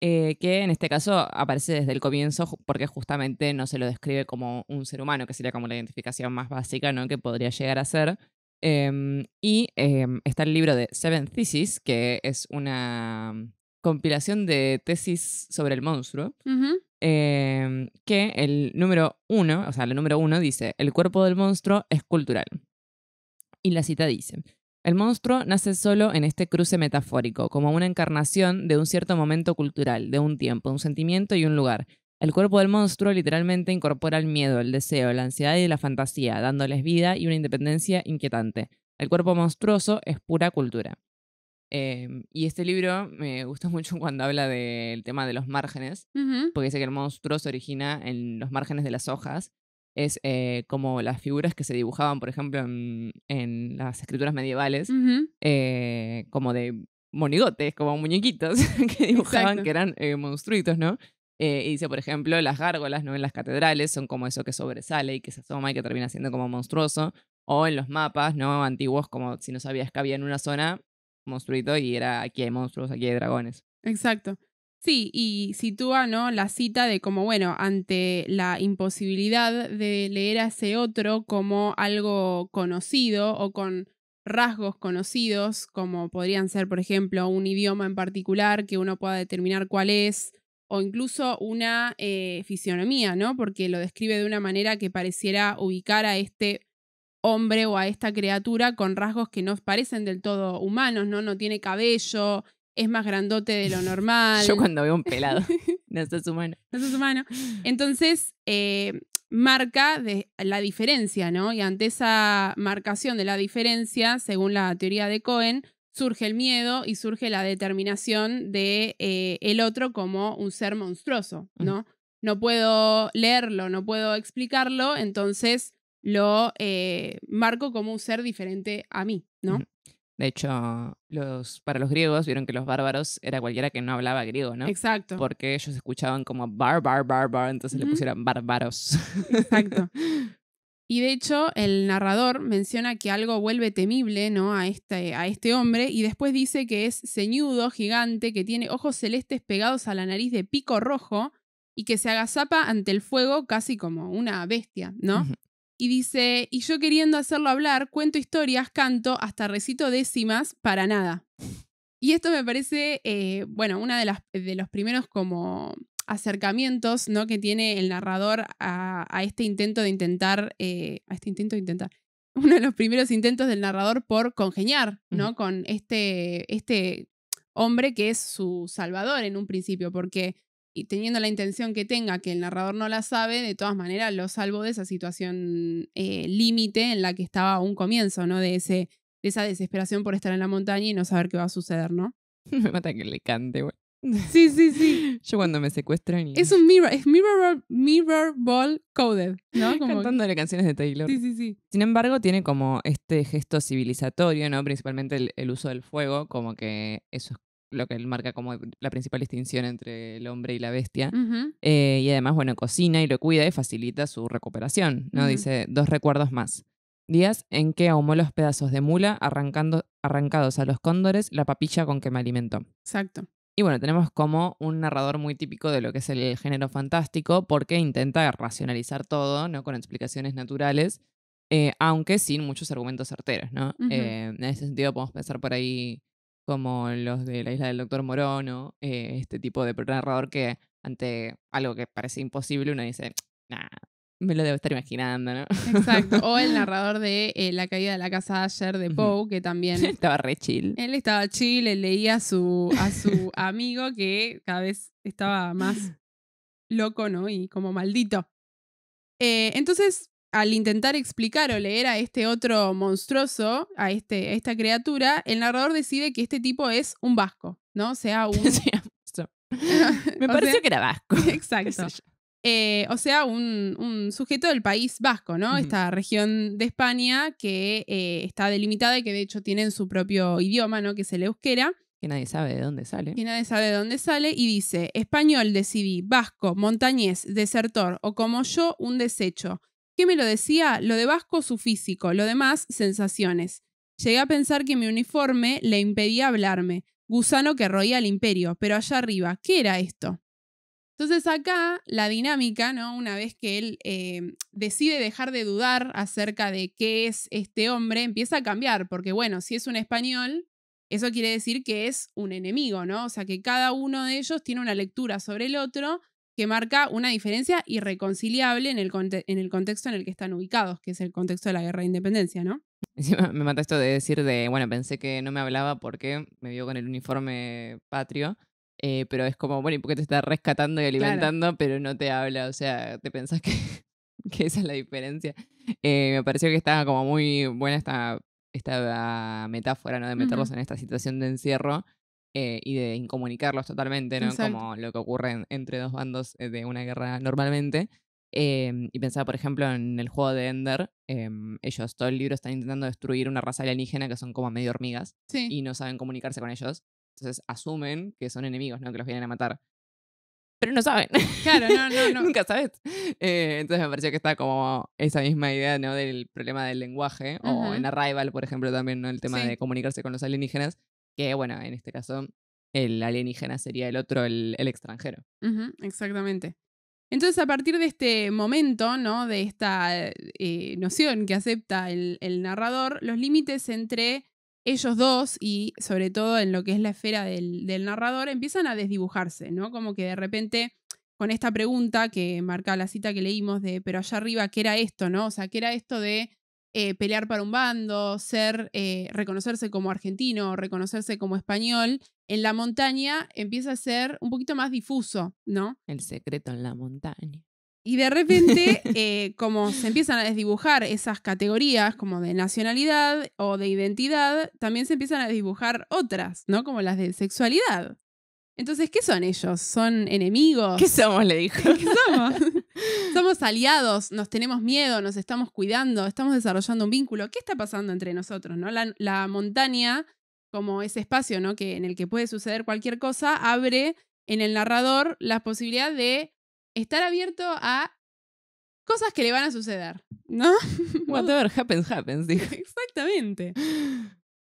que en este caso aparece desde el comienzo porque justamente no se lo describe como un ser humano, que sería como la identificación más básica, ¿no? Que podría llegar a ser. Em, y em, está el libro de Seven Thesis, que es una compilación de tesis sobre el monstruo, em, que el número uno, o sea, el número uno dice, el cuerpo del monstruo es cultural. Y la cita dice, el monstruo nace solo en este cruce metafórico, como una encarnación de un cierto momento cultural, de un tiempo, un sentimiento y un lugar. El cuerpo del monstruo literalmente incorpora el miedo, el deseo, la ansiedad y la fantasía, dándoles vida y una independencia inquietante. El cuerpo monstruoso es pura cultura. Em, y este libro me gusta mucho cuando habla del tema de los márgenes, porque dice que el monstruo se origina en los márgenes de las hojas. Es eh, como las figuras que se dibujaban, por ejemplo, en, las escrituras medievales, eh, como de monigotes, como muñequitos que dibujaban, que eran eh, monstruitos, ¿no? y dice, por ejemplo, las gárgolas, ¿no? En las catedrales son como eso que sobresale y que se asoma y que termina siendo como monstruoso o en los mapas, ¿no? Antiguos, como si no sabías que había en una zona, monstruito y era aquí hay monstruos, aquí hay dragones. Exacto. Sí, y sitúa ¿no? la cita de como, bueno, ante la imposibilidad de leer a ese otro como algo conocido o con rasgos conocidos, como podrían ser, por ejemplo, un idioma en particular que uno pueda determinar cuál es, o incluso una eh, fisionomía, ¿no? Porque lo describe de una manera que pareciera ubicar a este hombre o a esta criatura con rasgos que no parecen del todo humanos, ¿no? No tiene cabello, es más grandote de lo normal. Yo cuando veo un pelado, no es humano. No es humano. Entonces, eh, marca de la diferencia, ¿no? Y ante esa marcación de la diferencia, según la teoría de Cohen, surge el miedo y surge la determinación de eh, el otro como un ser monstruoso, ¿no? No puedo leerlo, no puedo explicarlo, entonces lo eh, marco como un ser diferente a mí, ¿no? De hecho, los, para los griegos vieron que los bárbaros era cualquiera que no hablaba griego, ¿no? Exacto. Porque ellos escuchaban como bar, bar, bar, entonces le pusieron bárbaros. Exacto. Y de hecho, el narrador menciona que algo vuelve temible ¿no? a, este, a este hombre y después dice que es ceñudo, gigante, que tiene ojos celestes pegados a la nariz de pico rojo y que se agazapa ante el fuego casi como una bestia, ¿no? Y dice, y yo queriendo hacerlo hablar, cuento historias, canto, hasta recito décimas, para nada. Y esto me parece, eh, bueno, uno de, las, de los primeros como acercamientos ¿no? que tiene el narrador a, este intento de intentar, a este intento de intentar, eh, este uno de los primeros intentos del narrador por congeniar ¿no? con este, este hombre que es su salvador en un principio, porque y teniendo la intención que tenga, que el narrador no la sabe, de todas maneras lo salvo de esa situación eh, límite en la que estaba un comienzo, ¿no? De, ese, de esa desesperación por estar en la montaña y no saber qué va a suceder, ¿no? Me mata que le cante, güey. Sí, sí, sí. Yo cuando me secuestran y... Es un mirror, es mirror, mirror ball coded, ¿no? Cantando Cantándole canciones de Taylor. Sí, sí, sí. Sin embargo, tiene como este gesto civilizatorio, ¿no? Principalmente el, el uso del fuego, como que eso es lo que él marca como la principal distinción entre el hombre y la bestia. Eh, y además, bueno, cocina y lo cuida y facilita su recuperación, ¿no? Dice, dos recuerdos más. Días en que ahumó los pedazos de mula arrancando, arrancados a los cóndores la papilla con que me alimentó. Exacto. Y bueno, tenemos como un narrador muy típico de lo que es el género fantástico, porque intenta racionalizar todo, ¿no? Con explicaciones naturales, eh, aunque sin muchos argumentos certeros, ¿no? Eh, en ese sentido podemos pensar por ahí como los de la isla del doctor Morono, eh, este tipo de narrador que ante algo que parece imposible uno dice, me lo debo estar imaginando, ¿no? Exacto. O el narrador de eh, La caída de la casa ayer de Poe, que también... estaba re chill. Él estaba chill, él leía a su, a su amigo que cada vez estaba más loco, ¿no? Y como maldito. Eh, entonces, al intentar explicar o leer a este otro monstruoso, a, este, esta criatura, el narrador decide que este tipo es un vasco, ¿no? O sea, un... Me pareció que era vasco. Exacto. Eh, o sea, un, sujeto del país vasco, ¿no? Esta región de España que eh, está delimitada y que de hecho tienen su propio idioma, ¿no? Que es el euskera. Que nadie sabe de dónde sale. Que nadie sabe de dónde sale. Y dice, español decidí, vasco, montañés, desertor o como yo, un desecho. ¿Qué me lo decía? Lo de Vasco, su físico, lo demás, sensaciones. Llegué a pensar que mi uniforme le impedía hablarme, gusano que roía el imperio, pero allá arriba, ¿qué era esto? Entonces acá la dinámica, ¿no? Una vez que él em, decide dejar de dudar acerca de qué es este hombre, empieza a cambiar, porque bueno, si es un español, eso quiere decir que es un enemigo, ¿no? O sea que cada uno de ellos tiene una lectura sobre el otro que marca una diferencia irreconciliable en el, en el contexto en el que están ubicados, que es el contexto de la guerra de independencia, ¿no? me mata esto de decir de, bueno, pensé que no me hablaba porque me vio con el uniforme patrio, eh, pero es como, bueno, ¿y por qué te está rescatando y alimentando, pero no te habla? O sea, te pensás que, esa es la diferencia. Eh, me pareció que estaba como muy buena esta, esta metáfora, ¿no? De meterlos en esta situación de encierro eh, y de incomunicarlos totalmente, ¿no? Como lo que ocurre entre dos bandos eh, de una guerra normalmente. Em, y pensaba, por ejemplo, en el juego de Ender, em, ellos todo el libro están intentando destruir una raza alienígena que son como medio hormigas y no saben comunicarse con ellos. Entonces asumen que son enemigos, ¿no? Que los vienen a matar. Pero no saben. Claro, no, no, Nunca sabes. Eh, entonces me pareció que está como esa misma idea, ¿no? Del problema del lenguaje. O en Arrival, por ejemplo, también, El tema de comunicarse con los alienígenas que bueno, en este caso el alienígena sería el otro, el, extranjero. exactamente. Entonces, a partir de este momento, ¿no? De esta eh, noción que acepta el, narrador, los límites entre ellos dos y sobre todo en lo que es la esfera del, narrador empiezan a desdibujarse, ¿no? Como que de repente con esta pregunta que marca la cita que leímos de, pero allá arriba, ¿qué era esto, no? O sea, ¿qué era esto de eh, pelear para un bando, ser, eh, reconocerse como argentino, reconocerse como español, en la montaña empieza a ser un poquito más difuso, ¿no? El secreto en la montaña. Y de repente, eh, como se empiezan a desdibujar esas categorías como de nacionalidad o de identidad, también se empiezan a desdibujar otras, ¿no? Como las de sexualidad. Entonces, ¿qué son ellos? ¿Son enemigos? ¿Qué somos? Le dijo. ¿Qué somos? Somos aliados, nos tenemos miedo, nos estamos cuidando, estamos desarrollando un vínculo. ¿Qué está pasando entre nosotros? ¿no? La, montaña, como ese espacio ¿no? que, en el que puede suceder cualquier cosa, abre en el narrador la posibilidad de estar abierto a cosas que le van a suceder, ¿no? Whatever happens, happens. Exactamente.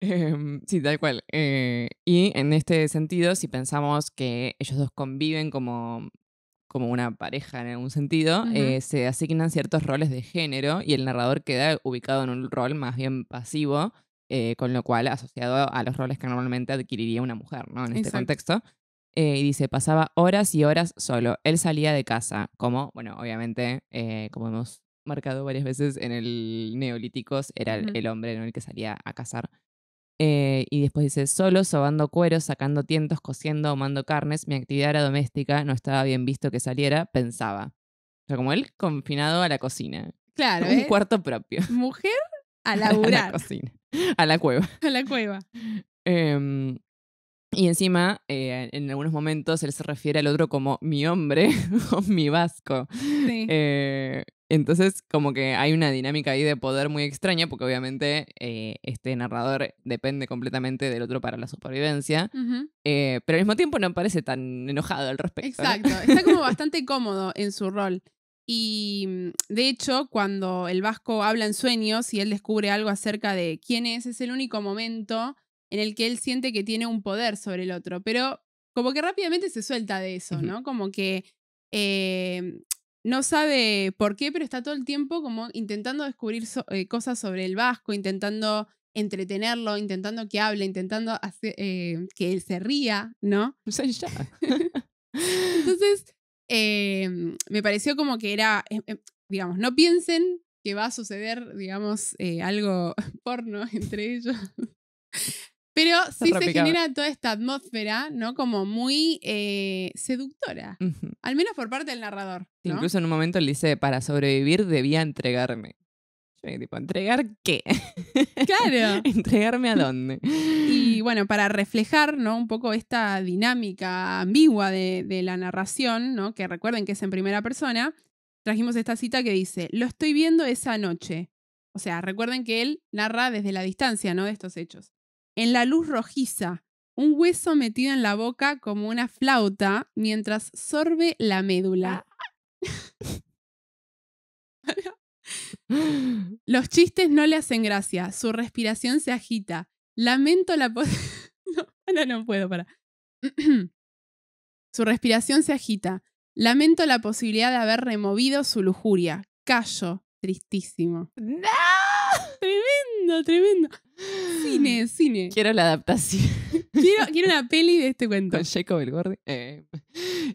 Em, sí, tal cual. Eh, y en este sentido, si pensamos que ellos dos conviven como como una pareja en algún sentido, eh, se asignan ciertos roles de género y el narrador queda ubicado en un rol más bien pasivo, eh, con lo cual asociado a los roles que normalmente adquiriría una mujer, ¿no? En este contexto. Eh, y dice, pasaba horas y horas solo. Él salía de casa, como, bueno, obviamente, como hemos marcado varias veces en el Neolíticos, era el hombre en el que salía a cazar. Eh, y después dice, solo sobando cueros, sacando tientos, cosiendo, ahumando carnes, mi actividad era doméstica, no estaba bien visto que saliera, pensaba. O sea, como él confinado a la cocina. Claro. Un ¿eh? cuarto propio. Mujer a laburar. a la cocina. A la cueva. A la cueva. Em, y encima, eh, en algunos momentos, él se refiere al otro como mi hombre o mi vasco. Sí. Entonces, como que hay una dinámica ahí de poder muy extraña, porque obviamente eh, este narrador depende completamente del otro para la supervivencia, eh, pero al mismo tiempo no parece tan enojado al respecto. Exacto, está como bastante cómodo en su rol. Y mm, de hecho, cuando el vasco habla en sueños y él descubre algo acerca de quién es, es el único momento en el que él siente que tiene un poder sobre el otro, pero como que rápidamente se suelta de eso, ¿no? Como que eh, no sabe por qué, pero está todo el tiempo como intentando descubrir eh, cosas sobre el vasco, intentando entretenerlo, intentando que hable, intentando eh, que él se ría, ¿no? Entonces, em, me pareció como que era, em, em, digamos, no piensen que va a suceder, digamos, eh, algo porno entre ellos. Pero sí se genera toda esta atmósfera, ¿no? Como muy eh, seductora. Al menos por parte del narrador. Incluso en un momento él dice, para sobrevivir debía entregarme. Yo tipo, ¿entregar qué? Claro. ¿Entregarme a dónde? Y bueno, para reflejar, ¿no? Un poco esta dinámica ambigua de la narración, ¿no? Que recuerden que es en primera persona, trajimos esta cita que dice, lo estoy viendo esa noche. O sea, recuerden que él narra desde la distancia, ¿no? De estos hechos en la luz rojiza, un hueso metido en la boca como una flauta mientras sorbe la médula. Ah. Los chistes no le hacen gracia, su respiración se agita. Lamento la no, no puedo, para. su respiración se agita. Lamento la posibilidad de haber removido su lujuria. Callo, tristísimo. ¡No! Tremendo, tremendo. Cine, cine. Quiero la adaptación. Quiero, una peli de este cuento. Con Jacob el Gordi. Eh,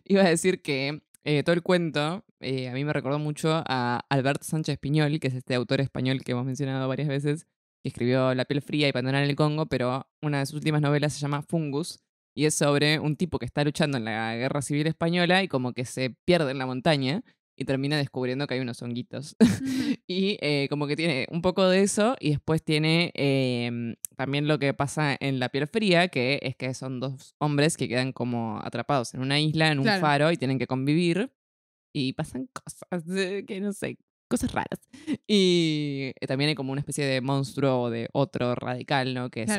iba a decir que eh, todo el cuento eh, a mí me recordó mucho a Alberto Sánchez Piñol, que es este autor español que hemos mencionado varias veces, que escribió La piel fría y Pandora en el Congo, pero una de sus últimas novelas se llama Fungus, y es sobre un tipo que está luchando en la guerra civil española y como que se pierde en la montaña y termina descubriendo que hay unos honguitos. Y eh, como que tiene un poco de eso y después tiene em, también lo que pasa en La piel fría, que es que son dos hombres que quedan como atrapados en una isla, en un faro y tienen que convivir y pasan cosas eh, que no sé, cosas raras. Y eh, también hay como una especie de monstruo de otro radical, ¿no? Que es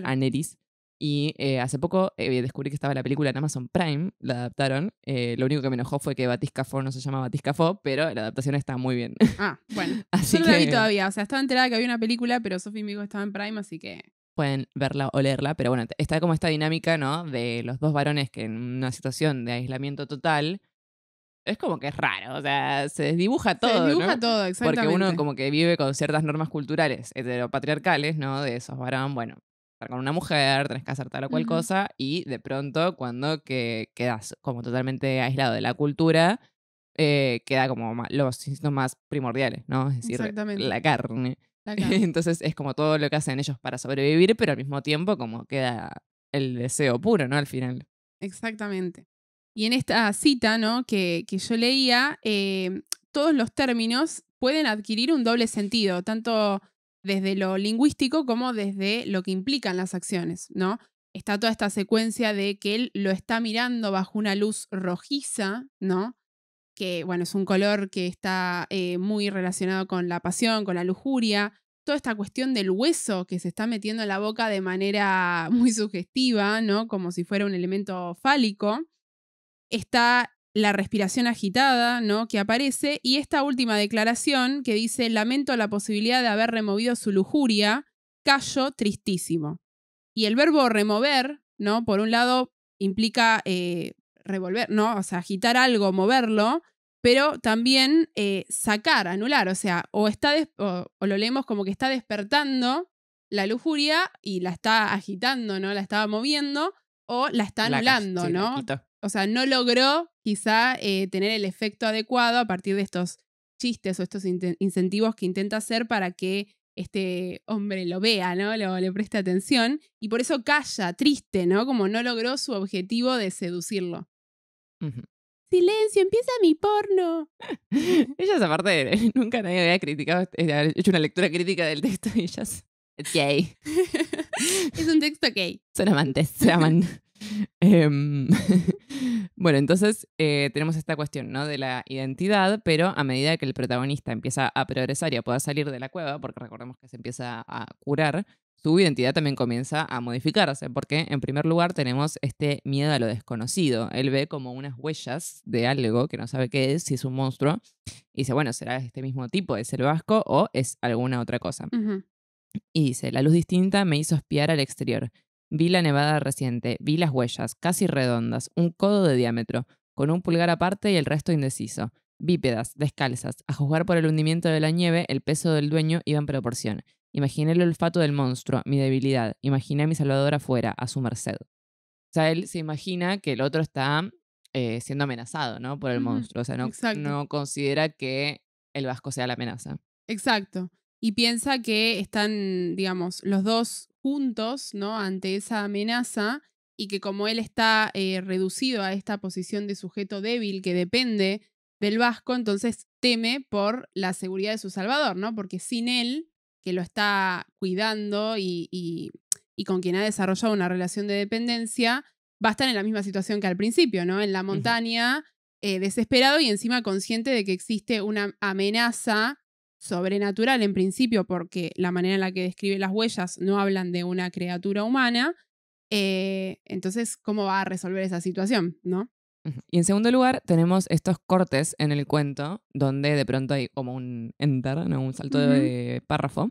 y eh, hace poco eh, descubrí que estaba la película en Amazon Prime, la adaptaron. Eh, lo único que me enojó fue que Batiscafo no se llama Batiscafo, pero la adaptación está muy bien. Ah, bueno. Yo no la vi todavía, o sea, estaba enterada que había una película, pero Sophie Migo estaba en Prime, así que... Pueden verla o leerla, pero bueno, está como esta dinámica, ¿no? De los dos varones que en una situación de aislamiento total... Es como que es raro, o sea, se desdibuja todo. Se desdibuja todo, exactamente. Porque uno como que vive con ciertas normas culturales heteropatriarcales, ¿no? De esos varones, bueno, con una mujer, tenés que hacer o cual cosa, y de pronto cuando que quedas como totalmente aislado de la cultura, eh, queda como los instintos más primordiales, ¿no? Es decir, la carne. Entonces es como todo lo que hacen ellos para sobrevivir, pero al mismo tiempo como queda el deseo puro, ¿no? Al final. Exactamente. Y en esta cita, ¿no? Que, que yo leía, em, todos los términos pueden adquirir un doble sentido, tanto desde lo lingüístico como desde lo que implican las acciones, ¿no? Está toda esta secuencia de que él lo está mirando bajo una luz rojiza, ¿no? Que, bueno, es un color que está eh, muy relacionado con la pasión, con la lujuria, toda esta cuestión del hueso que se está metiendo en la boca de manera muy sugestiva, ¿no? Como si fuera un elemento fálico. Está la respiración agitada, ¿no? Que aparece, y esta última declaración que dice, lamento la posibilidad de haber removido su lujuria, callo tristísimo. Y el verbo remover, ¿no? Por un lado, implica eh, revolver, ¿no? O sea, agitar algo, moverlo, pero también eh, sacar, anular, o sea, o, está o, lo leemos como que está despertando la lujuria y la está agitando, ¿no? La estaba moviendo o la está anulando, ¿no? O sea, no logró quizá eh, tener el efecto adecuado a partir de estos chistes o estos incentivos que intenta hacer para que este hombre lo vea, ¿no? le preste atención. Y por eso calla, triste, ¿no? Como no logró su objetivo de seducirlo. Silencio, empieza mi porno. ellas aparte, nunca nadie había criticado, he este, eh, hecho una lectura crítica del texto y ellas... Es gay. es un texto gay. Son amantes, se aman. Em, bueno, entonces eh, tenemos esta cuestión ¿no? de la identidad, pero a medida que el protagonista empieza a progresar y a poder salir de la cueva, porque recordemos que se empieza a curar, su identidad también comienza a modificarse, porque en primer lugar tenemos este miedo a lo desconocido. Él ve como unas huellas de algo que no sabe qué es, si es un monstruo, y dice, bueno, ¿será este mismo tipo de ser vasco o es alguna otra cosa? Y dice, la luz distinta me hizo espiar al exterior. Vi la nevada reciente, vi las huellas, casi redondas, un codo de diámetro, con un pulgar aparte y el resto indeciso. Bípedas, descalzas. A juzgar por el hundimiento de la nieve, el peso del dueño iba en proporción. Imaginé el olfato del monstruo, mi debilidad. Imaginé a mi salvador afuera, a su merced. O sea, él se imagina que el otro está eh, siendo amenazado, ¿no? Por el monstruo. O sea, no, considera que el vasco sea la amenaza. Exacto. Y piensa que están, digamos, los dos juntos, ¿no? Ante esa amenaza y que como él está eh, reducido a esta posición de sujeto débil que depende del vasco, entonces teme por la seguridad de su salvador, ¿no? Porque sin él, que lo está cuidando y, con quien ha desarrollado una relación de dependencia, va a estar en la misma situación que al principio, ¿no? En la montaña, eh, desesperado y encima consciente de que existe una amenaza sobrenatural en principio porque la manera en la que describe las huellas no hablan de una criatura humana, eh, entonces, ¿cómo va a resolver esa situación? ¿no? Y en segundo lugar, tenemos estos cortes en el cuento, donde de pronto hay como un enter, un salto de párrafo,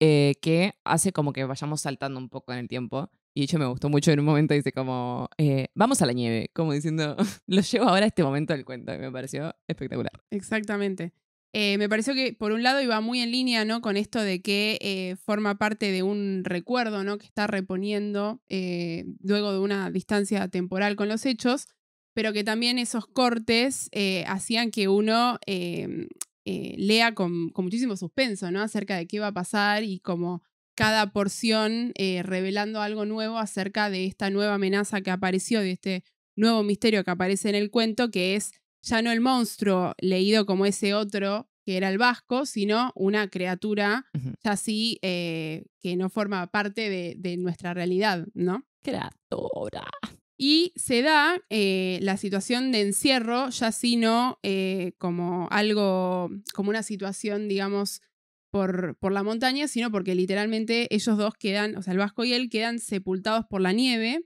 eh, que hace como que vayamos saltando un poco en el tiempo. Y yo me gustó mucho en un momento, dice como, eh, vamos a la nieve, como diciendo, lo llevo ahora a este momento del cuento, que me pareció espectacular. Exactamente. Eh, me pareció que por un lado iba muy en línea ¿no? con esto de que eh, forma parte de un recuerdo ¿no? que está reponiendo eh, luego de una distancia temporal con los hechos, pero que también esos cortes hacían que uno em, lea con, con, muchísimo suspenso ¿no? acerca de qué va a pasar y como cada porción revelando algo nuevo acerca de esta nueva amenaza que apareció, de este nuevo misterio que aparece en el cuento, que es ya no el monstruo leído como ese otro que era el vasco, sino una criatura ya así eh, que no forma parte de, nuestra realidad, ¿no? Criatura. Y se da eh, la situación de encierro, ya sino no eh, como algo, como una situación, digamos, por, por, la montaña, sino porque literalmente ellos dos quedan, o sea, el Vasco y él quedan sepultados por la nieve.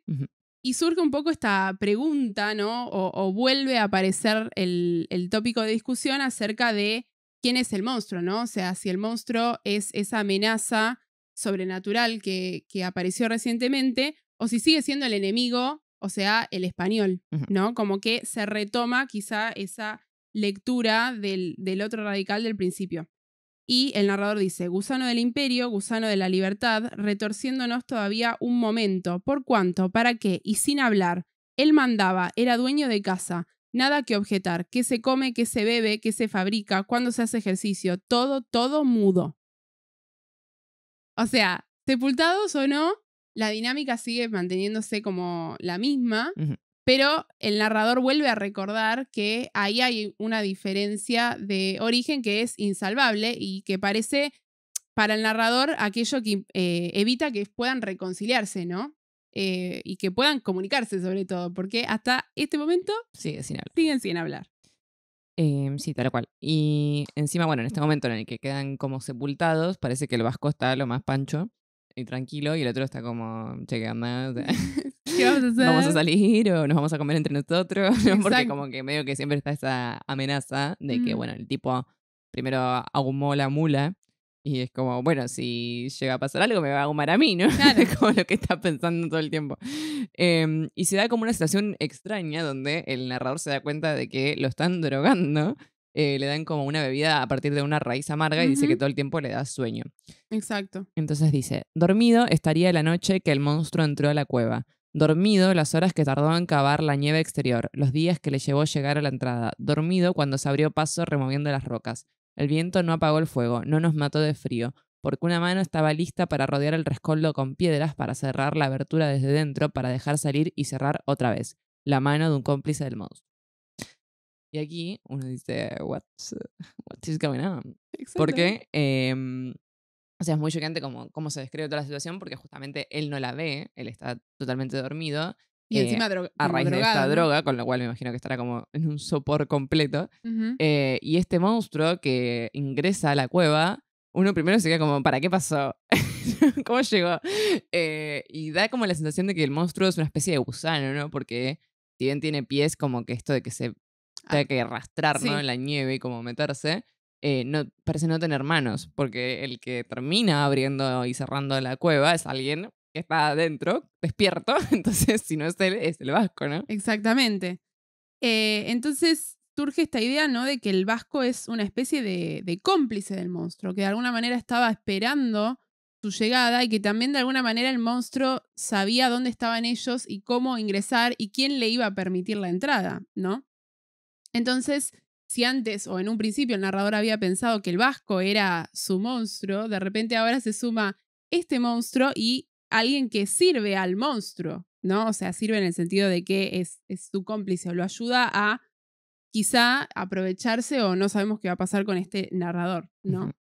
Y surge un poco esta pregunta, ¿no? O, vuelve a aparecer el, tópico de discusión acerca de quién es el monstruo, ¿no? O sea, si el monstruo es esa amenaza sobrenatural que, que apareció recientemente, o si sigue siendo el enemigo, o sea, el español, ¿no? Como que se retoma quizá esa lectura del otro radical del principio. Y el narrador dice, gusano del imperio, gusano de la libertad, retorciéndonos todavía un momento, por cuánto? para qué, y sin hablar. Él mandaba, era dueño de casa, nada que objetar, qué se come, qué se bebe, qué se fabrica, cuándo se hace ejercicio, todo, todo mudo. O sea, sepultados o no, la dinámica sigue manteniéndose como la misma, pero el narrador vuelve a recordar que ahí hay una diferencia de origen que es insalvable y que parece para el narrador aquello que eh, evita que puedan reconciliarse, ¿no? Eh, y que puedan comunicarse sobre todo, porque hasta este momento siguen sin hablar. Em, sí, tal cual. Y encima, bueno, en este momento en el que quedan como sepultados, parece que el vasco está lo más pancho y tranquilo, y el otro está como, che, ¿qué vamos a hacer? ¿Vamos a salir o nos vamos a comer entre nosotros? Porque como que medio que siempre está esa amenaza de que, mm. bueno, el tipo primero ahumó la mula y es como, bueno, si llega a pasar algo me va a ahumar a mí, ¿no? Claro. como lo que está pensando todo el tiempo. Em, y se da como una situación extraña donde el narrador se da cuenta de que lo están drogando eh, le dan como una bebida a partir de una raíz amarga y dice que todo el tiempo le da sueño. Exacto. Entonces dice, dormido estaría la noche que el monstruo entró a la cueva. Dormido las horas que tardó en cavar la nieve exterior, los días que le llevó llegar a la entrada, dormido cuando se abrió paso removiendo las rocas. El viento no apagó el fuego, no nos mató de frío, porque una mano estaba lista para rodear el rescoldo con piedras para cerrar la abertura desde dentro, para dejar salir y cerrar otra vez. La mano de un cómplice del monstruo. Y aquí uno dice, what what is going on? Porque, em, o sea, es muy chocante cómo, cómo se describe toda la situación, porque justamente él no la ve, él está totalmente dormido. Y eh, encima a raíz de esta droga, con lo cual me imagino que estará como en un sopor completo. Eh, y este monstruo que ingresa a la cueva, uno primero se queda como, ¿para qué pasó? ¿Cómo llegó? Eh, y da como la sensación de que el monstruo es una especie de gusano, ¿no? Porque si bien tiene pies, como que esto de que se Ah, tenga que arrastrar en la nieve y como meterse, eh, no, parece no tener manos, porque el que termina abriendo y cerrando la cueva es alguien que está adentro, despierto, entonces si no es él, es el vasco, ¿no? Exactamente. Eh, entonces surge esta idea, ¿no? De que el vasco es una especie de cómplice del monstruo, que de alguna manera estaba esperando su llegada y que también de alguna manera el monstruo sabía dónde estaban ellos y cómo ingresar y quién le iba a permitir la entrada, ¿no? Entonces, si antes o en un principio el narrador había pensado que el vasco era su monstruo, de repente ahora se suma este monstruo y alguien que sirve al monstruo, ¿no? O sea, sirve en el sentido de que es, es su cómplice o lo ayuda a quizá aprovecharse o no sabemos qué va a pasar con este narrador, ¿no?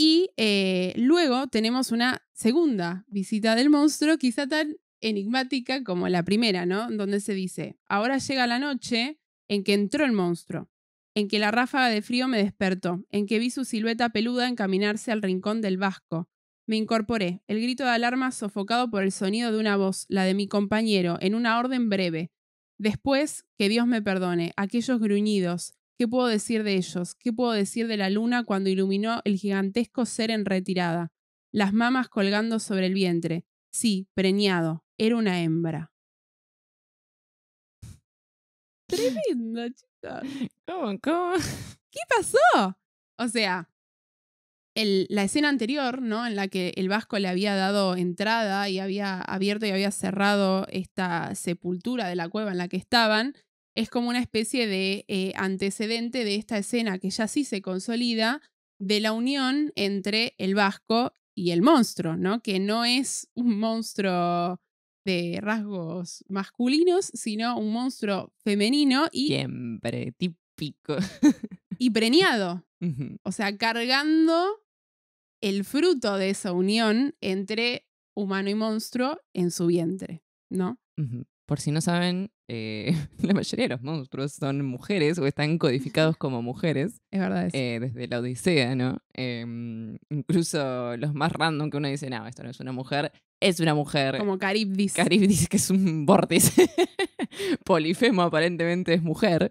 Y eh, luego tenemos una segunda visita del monstruo, quizá tan enigmática como la primera, ¿no? Donde se dice, ahora llega la noche, en que entró el monstruo, en que la ráfaga de frío me despertó, en que vi su silueta peluda encaminarse al rincón del vasco. Me incorporé, el grito de alarma sofocado por el sonido de una voz, la de mi compañero, en una orden breve. Después, que Dios me perdone, aquellos gruñidos, ¿qué puedo decir de ellos? ¿Qué puedo decir de la luna cuando iluminó el gigantesco ser en retirada? Las mamas colgando sobre el vientre. Sí, preñado, era una hembra. Tremendo, chita. ¿Cómo, cómo? ¿Qué pasó? O sea, el, la escena anterior, ¿no? En la que el Vasco le había dado entrada y había abierto y había cerrado esta sepultura de la cueva en la que estaban, es como una especie de eh, antecedente de esta escena que ya sí se consolida de la unión entre el Vasco y el monstruo, ¿no? Que no es un monstruo de rasgos masculinos, sino un monstruo femenino y... Siempre, típico. y preñado. O sea, cargando el fruto de esa unión entre humano y monstruo en su vientre, ¿no? Por si no saben, eh, la mayoría de los monstruos son mujeres o están codificados como mujeres. Es verdad. Eso. Eh, desde la Odisea, ¿no? Em, incluso los más random que uno dice, no, esto no es una mujer, es una mujer. Como Caribdis. Caribdis, que es un vórtice. Polifemo aparentemente es mujer.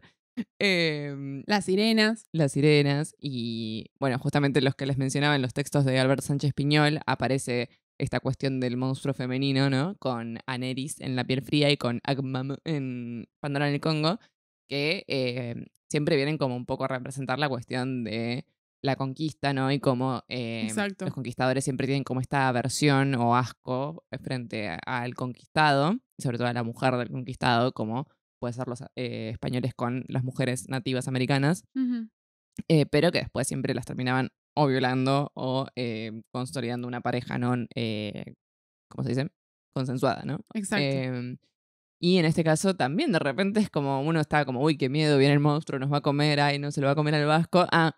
Em, las sirenas. Las sirenas. Y bueno, justamente los que les mencionaba en los textos de Albert Sánchez Piñol aparece esta cuestión del monstruo femenino, ¿no? Con Aneris en La piel fría y con Agmam en Pandora en el Congo, que eh, siempre vienen como un poco a representar la cuestión de la conquista, ¿no? Y como eh, los conquistadores siempre tienen como esta aversión o asco eh, frente al conquistado, sobre todo a la mujer del conquistado, como puede ser los españoles con las mujeres nativas americanas, pero que después siempre las terminaban o violando o eh, consolidando una pareja no, eh, ¿cómo se dice? Consensuada, ¿no? Exacto. Em, y en este caso también de repente es como uno está como, uy, qué miedo, viene el monstruo, nos va a comer, ay, no se lo va a comer al vasco. Ah,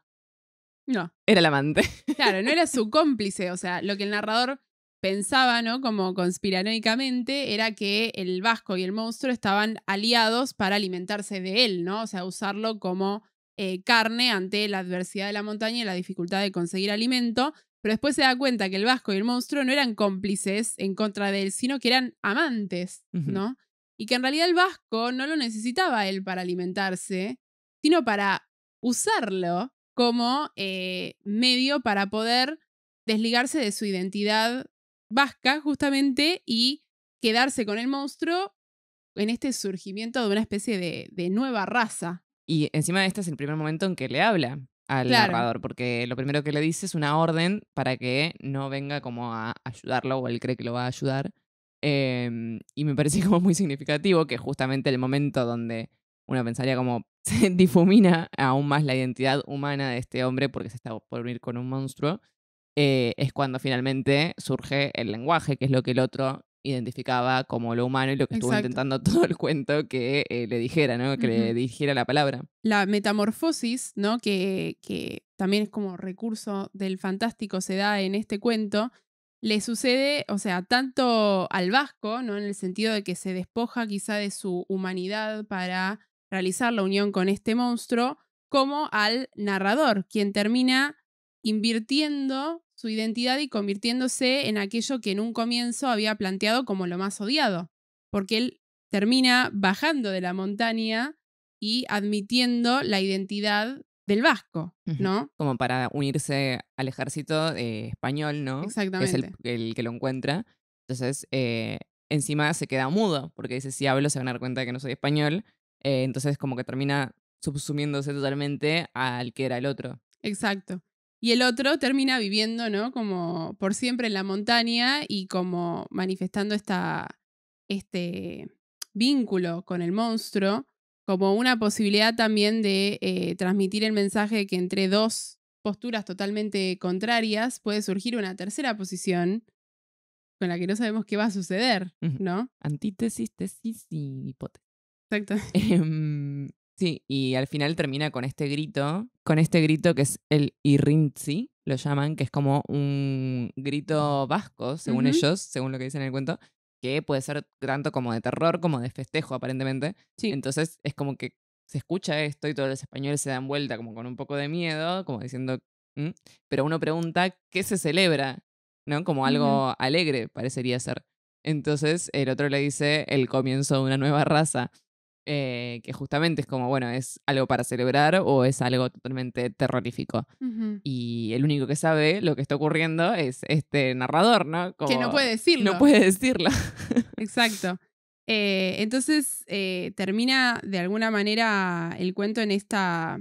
no. Era el amante. Claro, no era su cómplice, o sea, lo que el narrador pensaba, ¿no? Como conspiranoicamente, era que el vasco y el monstruo estaban aliados para alimentarse de él, ¿no? O sea, usarlo como eh, carne ante la adversidad de la montaña y la dificultad de conseguir alimento, pero después se da cuenta que el vasco y el monstruo no eran cómplices en contra de él, sino que eran amantes, ¿no? Y que en realidad el vasco no lo necesitaba él para alimentarse, sino para usarlo como eh, medio para poder desligarse de su identidad vasca justamente y quedarse con el monstruo en este surgimiento de una especie de nueva raza, y encima de este es el primer momento en que le habla al narrador, porque lo primero que le dice es una orden para que no venga como a ayudarlo o él cree que lo va a ayudar. Em, y me parece como muy significativo que justamente el momento donde uno pensaría como se difumina aún más la identidad humana de este hombre porque se está por unir con un monstruo, eh, es cuando finalmente surge el lenguaje, que es lo que el otro identificaba como lo humano y lo que estuvo intentando todo el cuento que eh, le dijera, ¿no? Que le dijera la palabra. La metamorfosis, ¿no? Que, que también es como recurso del fantástico, se da en este cuento, le sucede, o sea, tanto al vasco, ¿no? En el sentido de que se despoja quizá de su humanidad para realizar la unión con este monstruo, como al narrador, quien termina invirtiendo su identidad y convirtiéndose en aquello que en un comienzo había planteado como lo más odiado, porque él termina bajando de la montaña y admitiendo la identidad del vasco, ¿no? Como para unirse al ejército eh, español, ¿no? Exactamente. Es el, que lo encuentra. Entonces, eh, encima se queda mudo, porque dice, si hablo se van a dar cuenta que no soy español. Eh, entonces, como que termina subsumiéndose totalmente al que era el otro. Exacto. Y el otro termina viviendo, ¿no? Como por siempre en la montaña y como manifestando esta, este vínculo con el monstruo, como una posibilidad también de eh, transmitir el mensaje que entre dos posturas totalmente contrarias puede surgir una tercera posición con la que no sabemos qué va a suceder, ¿no? Antítesis, tesis y hipótesis. Exacto. Em, Sí, y al final termina con este grito, con este grito que es el irrinzi, lo llaman, que es como un grito vasco, según ellos, según lo que dicen en el cuento, que puede ser tanto como de terror como de festejo, aparentemente. Sí. Entonces es como que se escucha esto y todos los españoles se dan vuelta como con un poco de miedo, como diciendo, mm", pero uno pregunta, ¿qué se celebra? ¿No? Como algo alegre parecería ser. Entonces el otro le dice el comienzo de una nueva raza. Eh, que justamente es como, bueno, es algo para celebrar o es algo totalmente terrorífico. Y el único que sabe lo que está ocurriendo es este narrador, ¿no? que no puede decirlo. No puede decirlo. Exacto. Eh, entonces eh, termina de alguna manera el cuento en esta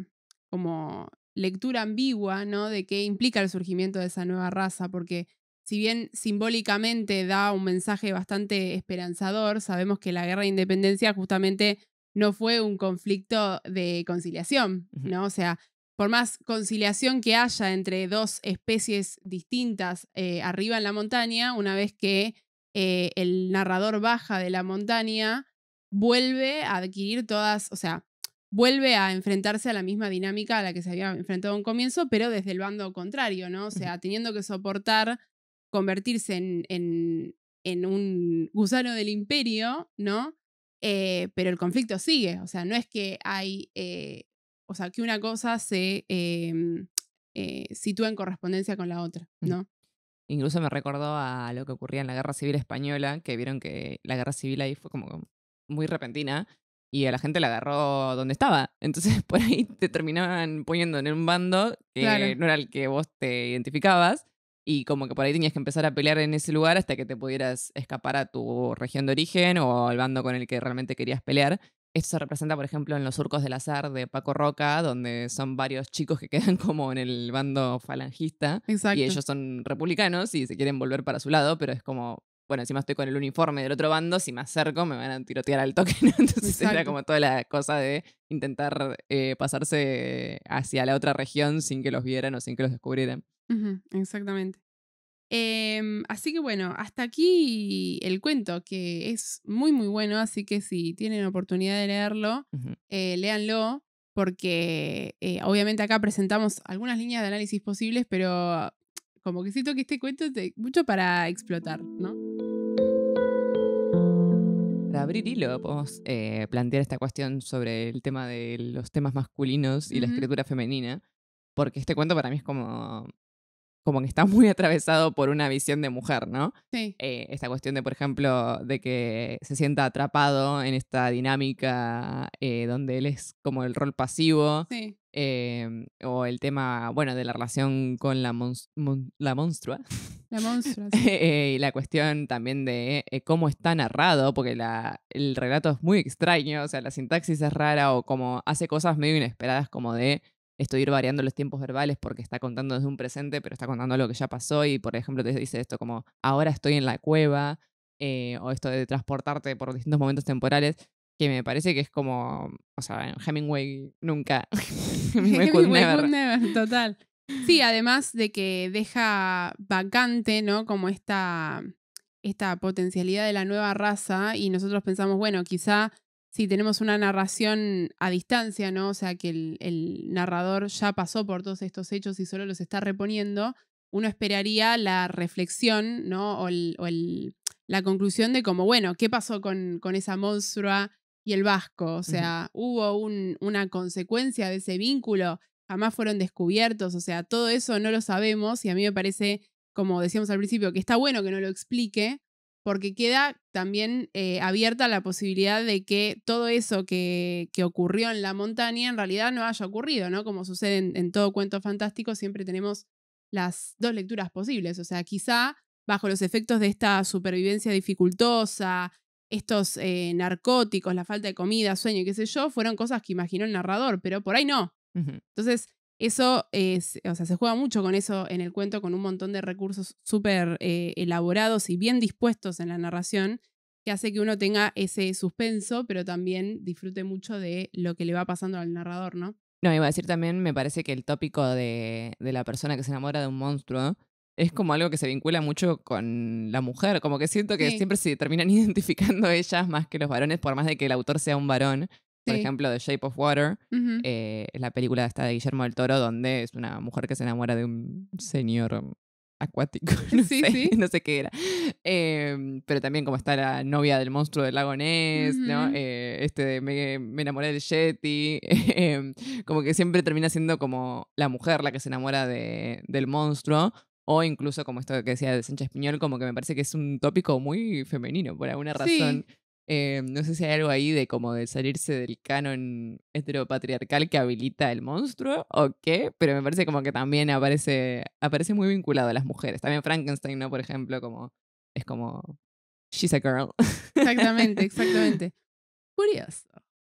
como lectura ambigua, ¿no? De qué implica el surgimiento de esa nueva raza, porque si bien simbólicamente da un mensaje bastante esperanzador, sabemos que la guerra de independencia justamente no fue un conflicto de conciliación, ¿no? O sea, por más conciliación que haya entre dos especies distintas eh, arriba en la montaña, una vez que eh, el narrador baja de la montaña, vuelve a adquirir todas, o sea, vuelve a enfrentarse a la misma dinámica a la que se había enfrentado en un comienzo, pero desde el bando contrario, ¿no? O sea, teniendo que soportar convertirse en, un gusano del imperio, ¿no? Eh, pero el conflicto sigue, o sea, no es que hay, eh, o sea, que una cosa se em, eh, sitúa en correspondencia con la otra, ¿no? Incluso me recordó a lo que ocurría en la Guerra Civil Española, que vieron que la Guerra Civil ahí fue como muy repentina y a la gente la agarró donde estaba. Entonces por ahí te terminaban poniendo en un bando que no era el que vos te identificabas y como que por ahí tenías que empezar a pelear en ese lugar hasta que te pudieras escapar a tu región de origen o al bando con el que realmente querías pelear. Esto se representa, por ejemplo, en Los Surcos del Azar de Paco Roca, donde son varios chicos que quedan como en el bando falangista. Exacto. Y ellos son republicanos y se quieren volver para su lado, pero es como, bueno, encima estoy con el uniforme del otro bando, si me acerco me van a tirotear al toque. Entonces era como toda la cosa de intentar eh, pasarse hacia la otra región sin que los vieran o sin que los descubrieran exactamente. Em, así que bueno, hasta aquí el cuento, que es muy, muy bueno, así que si tienen oportunidad de leerlo, eh, léanlo, porque eh, obviamente acá presentamos algunas líneas de análisis posibles, pero como que siento que este cuento es mucho para explotar, ¿no? Para abrir hilo, podemos eh, plantear esta cuestión sobre el tema de los temas masculinos y la escritura femenina, porque este cuento para mí es como como que está muy atravesado por una visión de mujer, ¿no? Sí. Eh, esta cuestión de, por ejemplo, de que se sienta atrapado en esta dinámica eh, donde él es como el rol pasivo. Sí. Em, o el tema, bueno, de la relación con la, la monstrua. La monstrua. Eh, y la cuestión también de cómo está narrado, porque el relato es muy extraño, o sea, la sintaxis es rara o como hace cosas medio inesperadas como de estoy ir variando los tiempos verbales porque está contando desde un presente, pero está contando lo que ya pasó y, por ejemplo, te dice esto como, ahora estoy en la cueva, eh, o esto de transportarte por distintos momentos temporales, que me parece que es como, o sea, Hemingway nunca. Hemingway, Total. Sí, además de que deja vacante, ¿no? Como esta potencialidad de la nueva raza y nosotros pensamos, bueno, quizá si tenemos una narración a distancia, ¿no? O sea, que el, narrador ya pasó por todos estos hechos y solo los está reponiendo, uno esperaría la reflexión, ¿no? O, la conclusión de como, bueno, ¿qué pasó con, esa monstrua y el vasco? O sea, ¿hubo una consecuencia de ese vínculo? Jamás fueron descubiertos, o sea, todo eso no lo sabemos y a mí me parece, como decíamos al principio, que está bueno que no lo explique, porque queda también eh, abierta la posibilidad de que todo eso que, ocurrió en la montaña en realidad no haya ocurrido, ¿no? Como sucede en, todo cuento fantástico, siempre tenemos las dos lecturas posibles, o sea, quizá bajo los efectos de esta supervivencia dificultosa, estos eh, narcóticos, la falta de comida, sueño, qué sé yo, fueron cosas que imaginó el narrador, pero por ahí no. Entonces, eso es, o sea, se juega mucho con eso en el cuento, con un montón de recursos súper eh, elaborados y bien dispuestos en la narración, que hace que uno tenga ese suspenso, pero también disfrute mucho de lo que le va pasando al narrador, ¿no? No, iba a decir también, me parece que el tópico de, la persona que se enamora de un monstruo es como algo que se vincula mucho con la mujer, como que siento que siempre se terminan identificando ellas más que los varones, por más de que el autor sea un varón por ejemplo, The Shape of Water eh, la película esta de Guillermo del Toro, donde es una mujer que se enamora de un señor acuático. No, sí, sé, sí. no sé qué era. Em, pero también como está la novia del monstruo del lago Ness, ¿no? Eh, este de me, enamoré del Yeti. Em, como que siempre termina siendo como la mujer la que se enamora de, del monstruo. O incluso como esto que decía de Sánchez Piñol, como que me parece que es un tópico muy femenino por alguna razón. Eh, no sé si hay algo ahí de como de salirse del canon heteropatriarcal que habilita el monstruo o qué, pero me parece como que también aparece, aparece muy vinculado a las mujeres. También Frankenstein, ¿no? Por ejemplo, como es como she's a girl. Exactamente, exactamente. Curioso.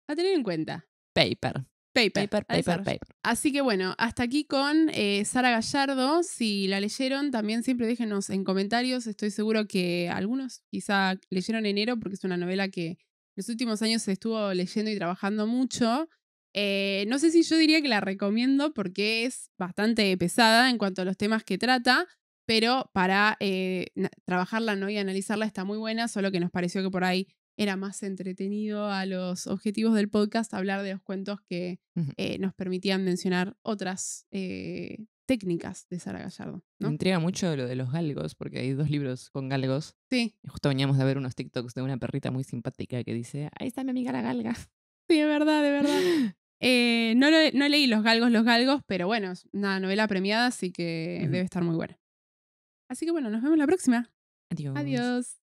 A tener en cuenta. Paper. Paper, paper, paper, Así que bueno, hasta aquí con eh, Sara Gallardo. Si la leyeron, también siempre déjenos en comentarios. Estoy seguro que algunos quizá leyeron enero porque es una novela que en los últimos años se estuvo leyendo y trabajando mucho. Eh, no sé si yo diría que la recomiendo porque es bastante pesada en cuanto a los temas que trata, pero para eh, trabajarla ¿no? y analizarla está muy buena, solo que nos pareció que por ahí era más entretenido a los objetivos del podcast hablar de los cuentos que eh, nos permitían mencionar otras eh, técnicas de Sara Gallardo. ¿no? Me intriga mucho lo de los galgos, porque hay dos libros con galgos. Sí. Justo veníamos de ver unos TikToks de una perrita muy simpática que dice, ahí está mi amiga la galga. Sí, de verdad, de verdad. Eh, no, leí Los Galgos, Los Galgos, pero bueno, es una novela premiada, así que debe estar muy buena. Así que bueno, nos vemos la próxima. Adiós. Adiós.